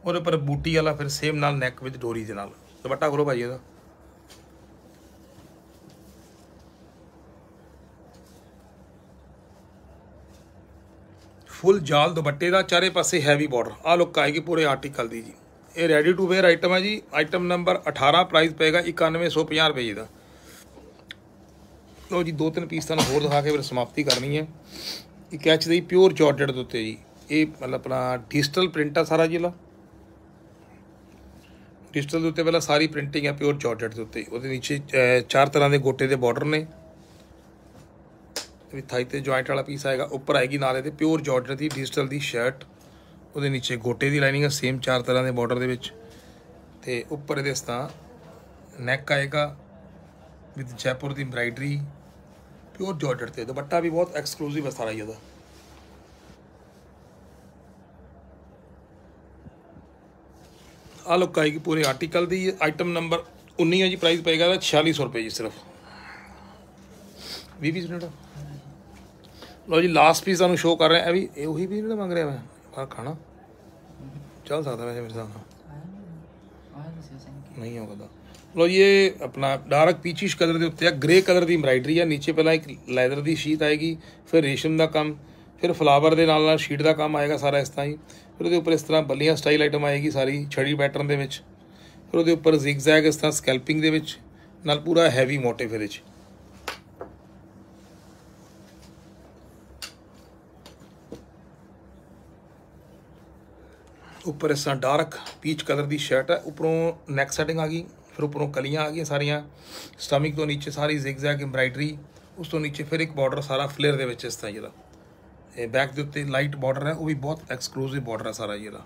ਉਹਦੇ ਉੱਪਰ ਬੂਟੀ ਵਾਲਾ ਫਿਰ ਸੇਮ ਨਾਲ ਨੈਕ ਵਿੱਚ ਡੋਰੀ ਦੇ ਨਾਲ ਦੁਪੱਟਾ ਕਰੋ ਭਾਈ ਇਹਦਾ ਫੁੱਲ ਜਾਲ ਦੁਪੱਟੇ ਦਾ ਚਾਰੇ ਪਾਸੇ ਹੈਵੀ ਬਾਰਡਰ ਆ ਲੁੱਕ ਆਏਗੀ ਪੂਰੇ ਆਰਟੀਕਲ ਦੀ ਜੀ ਇਹ ਰੈਡੀ ਟੂ ਵੇਅਰ ਆਈਟਮ ਹੈ ਜੀ ਆਈਟਮ ਨੰਬਰ 18 ਪ੍ਰਾਈਸ ਪਏਗਾ 9150 ਰੁਪਏ ਦਾ ਲੋ ਜੀ ਦੋ ਤਿੰਨ ਪੀਸ ਤੁਹਾਨੂੰ ਹੋਰ ਦਿਖਾ ਕੇ ਫਿਰ ਸਮਾਪਤੀ ਕਰਨੀ ਹੈ ਇਹ ਕੈਚ ਦੀ ਪਿਓਰ ਜਾਰਜਟ ਦੇ ਉੱਤੇ ਜੀ ਇਹ ਮਤਲਬ ਆਪਣਾ ਡਿਜੀਟਲ ਪ੍ਰਿੰਟ ਆ ਸਾਰਾ ਜੀ ਲਾ ਡਿਜੀਟਲ ਦੇ ਉੱਤੇ ਪਹਿਲਾਂ ਸਾਰੀ ਪ੍ਰਿੰਟਿੰਗ ਆ ਪਿਓਰ ਜਾਰਜਟ ਦੇ ਉੱਤੇ ਉਹਦੇ ਨੀਚੇ ਚਾਰ ਤਰ੍ਹਾਂ ਦੇ ਗੋਟੇ ਦੇ ਬਾਰਡਰ ਨੇ ਵੀ ਥਾਈ ਤੇ ਜੁਆਇੰਟ ਵਾਲਾ ਪੀਸ ਆਏਗਾ ਉੱਪਰ ਆਏਗੀ ਨਾਲ ਇਹਦੇ ਪਿਓਰ ਜਾਰਜਟ ਦੀ ਡਿਜੀਟਲ ਦੀ ਸ਼ਰਟ ਉਹਦੇ ਨੀਚੇ ਗੋਟੇ ਦੀ ਲਾਈਨਿੰਗ ਆ ਸੇਮ ਚਾਰ ਤਰ੍ਹਾਂ ਦੇ ਬਾਰਡਰ ਦੇ ਵਿੱਚ ਤੇ ਉੱਪਰ ਇਹਦੇ ਸਤਾ ਨੈਕ ਆਏਗਾ ਵਿਦ ਜੈਪੁਰ ਦੀ ਐਮਬ੍ਰਾਇਡਰੀ ਪਿਓਰ ਜਾਰਜਟ ਤੇ ਦੁਪੱਟਾ ਵੀ ਬਹੁਤ ਐਕਸਕਲੂਸਿਵ ਹੈ ਸਾਰਾ ਇਹਦਾ ਆ ਲੁੱਕ ਆਏਗੀ ਪੂਰੇ ਆਰਟੀਕਲ ਦੀ ਆਈਟਮ ਨੰਬਰ 19 ਹੈ ਜੀ ਪ੍ਰਾਈਸ ਪਏਗਾ ਦਾ 4600 ਰੁਪਏ ਜੀ ਸਿਰਫ 20 ਪੀਸ ਨੇ ਲੋ ਜੀ ਲਾਸਟ ਪੀਸ ਤੁਹਾਨੂੰ ਸ਼ੋਅ ਕਰ ਰਿਹਾ ਇਹ ਵੀ ਇਹ ਉਹੀ ਵੀ ਜਿਹੜਾ ਮੰਗ ਰਿਹਾ ਮੈਂ ਬਾਹਰ ਖਾਣਾ ਚੱਲ ਸਕਦਾ ਵੈਸੇ ਮੇਰੇ ਸਾਹਮਣੇ ਨਹੀਂ ਹੋਗਾ ਦਾ ਲੋ ਇਹ ਆਪਣਾ ਡਾਰਕ ਪੀਚਿਸ਼ ਕਲਰ ਦੇ ਉੱਤੇ ਆ ਗ੍ਰੇ ਕਲਰ ਦੀ ਐਮਬ੍ਰਾਇਡਰੀ ਆ ਨੀਚੇ ਪਹਿਲਾਂ ਇੱਕ ਲੈਦਰ ਦੀ ਸ਼ੀਟ ਆਏਗੀ ਫਿਰ ਰੇਸ਼ਮ ਦਾ ਕੰਮ ਫਿਰ ਫਲਾਵਰ ਦੇ ਨਾਲ ਨਾਲ ਸ਼ੀਟ ਦਾ ਕੰਮ ਆਏਗਾ ਸਾਰਾ ਇਸ ਤਰ੍ਹਾਂ ਹੀ ਫਿਰ ਉਹਦੇ ਉੱਪਰ ਇਸ ਤਰ੍ਹਾਂ ਬੱਲੀਆਂ ਸਟਾਈਲ ਆਈਟਮ ਆਏਗੀ ਸਾਰੀ ਛੜੀ ਪੈਟਰਨ ਦੇ ਵਿੱਚ ਫਿਰ ਉਹਦੇ ਉੱਪਰ ਜ਼ਿਗਜ਼ੈਗ ਇਸ ਤਰ੍ਹਾਂ ਸਕੈਲਪਿੰਗ ਦੇ ਵਿੱਚ ਨਾਲ ਪੂਰਾ ਹੈਵੀ ਮੋਟਿਵ ਇਹਦੇ ਵਿੱਚ ਉੱਪਰ ਇਸ ਤਰ੍ਹਾਂ ਡਾਰਕ ਪੀਚ ਕਲਰ ਦੀ ਸ਼ਰਟ ਹੈ ਉੱਪਰੋਂ ਨੈਕ ਸੈਟਿੰਗ ਆ ਗਈ ਫਿਰ ਉੱਪਰੋਂ ਕਲੀਆਂ ਆ ਗਈਆਂ ਸਾਰੀਆਂ ਸਟਮਿਕ ਤੋਂ ਨੀਚੇ ਸਾਰੀ ਜ਼ਿਗਜ਼ੈਗ ਐਮਬ੍ਰਾਇਡਰੀ ਉਸ ਤੋਂ ਨੀਚੇ ਫਿਰ ਇੱਕ ਬਾਰਡਰ ਸਾਰਾ ਫਲੇਅਰ ਦੇ ਵਿੱਚ ਇਸ ਤਰ੍ਹਾਂ ਜਿਹੜਾ ਇਹ ਬੈਕ ਦੇ ਉੱਤੇ ਲਾਈਟ ਬਾਰਡਰ ਹੈ ਉਹ ਵੀ ਬਹੁਤ ਐਕਸਕਲੂਸਿਵ ਬਾਰਡਰ ਹੈ ਸਾਰਾ ਜਿਹੜਾ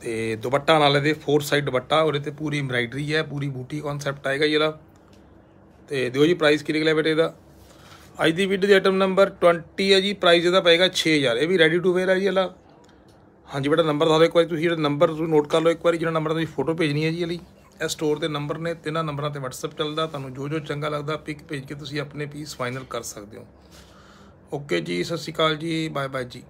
ਤੇ ਦੁਪੱਟਾ ਨਾਲ ਇਹਦੇ ਫੋਰ ਸਾਈਡ ਦੁਪੱਟਾ ਉਹਦੇ ਤੇ ਪੂਰੀ ਐਮਬ੍ਰਾਇਡਰੀ ਹੈ ਪੂਰੀ ਬੂਟੀ ਕਨਸੈਪਟ ਆਏਗਾ ਜਿਹੜਾ ਤੇ ਦਿਓ ਜੀ ਪ੍ਰਾਈਸ ਕਿੰਨੇ ਗਿਆ ਬੇਟੇ ਦਾ ਅੱਜ ਦੀ ਵੀਡੀਓ ਦੇ ਆਈਟਮ ਨੰਬਰ 20 ਹੈ ਜੀ ਪ੍ਰਾਈਸ ਇਹਦਾ ਪਏਗਾ 6000 ਇਹ ਵੀ ਰੈਡੀ ਟੂ ਵੇਅਰ ਹੈ ਜੀ ਇਹਦਾ ਹਾਂਜੀ ਬੇਟਾ ਨੰਬਰ ਦੱਸ ਦਿਓ ਇੱਕ ਵਾਰੀ ਤੁਸੀਂ ਜਿਹੜਾ ਨੰਬਰ ਤੁਸੀਂ ਨੋਟ ਕਰ ਲਓ ਇੱਕ ਵਾਰੀ ਜਿਹੜਾ ਨੰਬਰ ਤੁਸੀਂ ਫੋਟੋ ਭੇਜਣੀ ਹੈ ਜੀ ਇਹਲੀ ਇਸ ਸਟੋਰ ਦੇ ਨੰਬਰ ਨੇ ਤਿੰਨਾਂ ਨੰਬਰਾਂ ਤੇ WhatsApp ਚੱਲਦਾ ਤੁਹਾਨੂੰ ਜੋ ਜੋ ਚੰਗਾ ਲੱਗਦਾ ਪਿਕ ਭੇਜ ਕੇ ਤੁਸੀਂ ਆਪਣੇ ਪੀਸ ਫਾਈਨਲ ਕਰ ਸਕਦੇ ਹੋ ਓਕੇ ਜੀ ਸਤਿ ਸ਼੍ਰੀ ਅਕਾਲ ਜੀ ਬਾਏ ਬਾਏ ਜੀ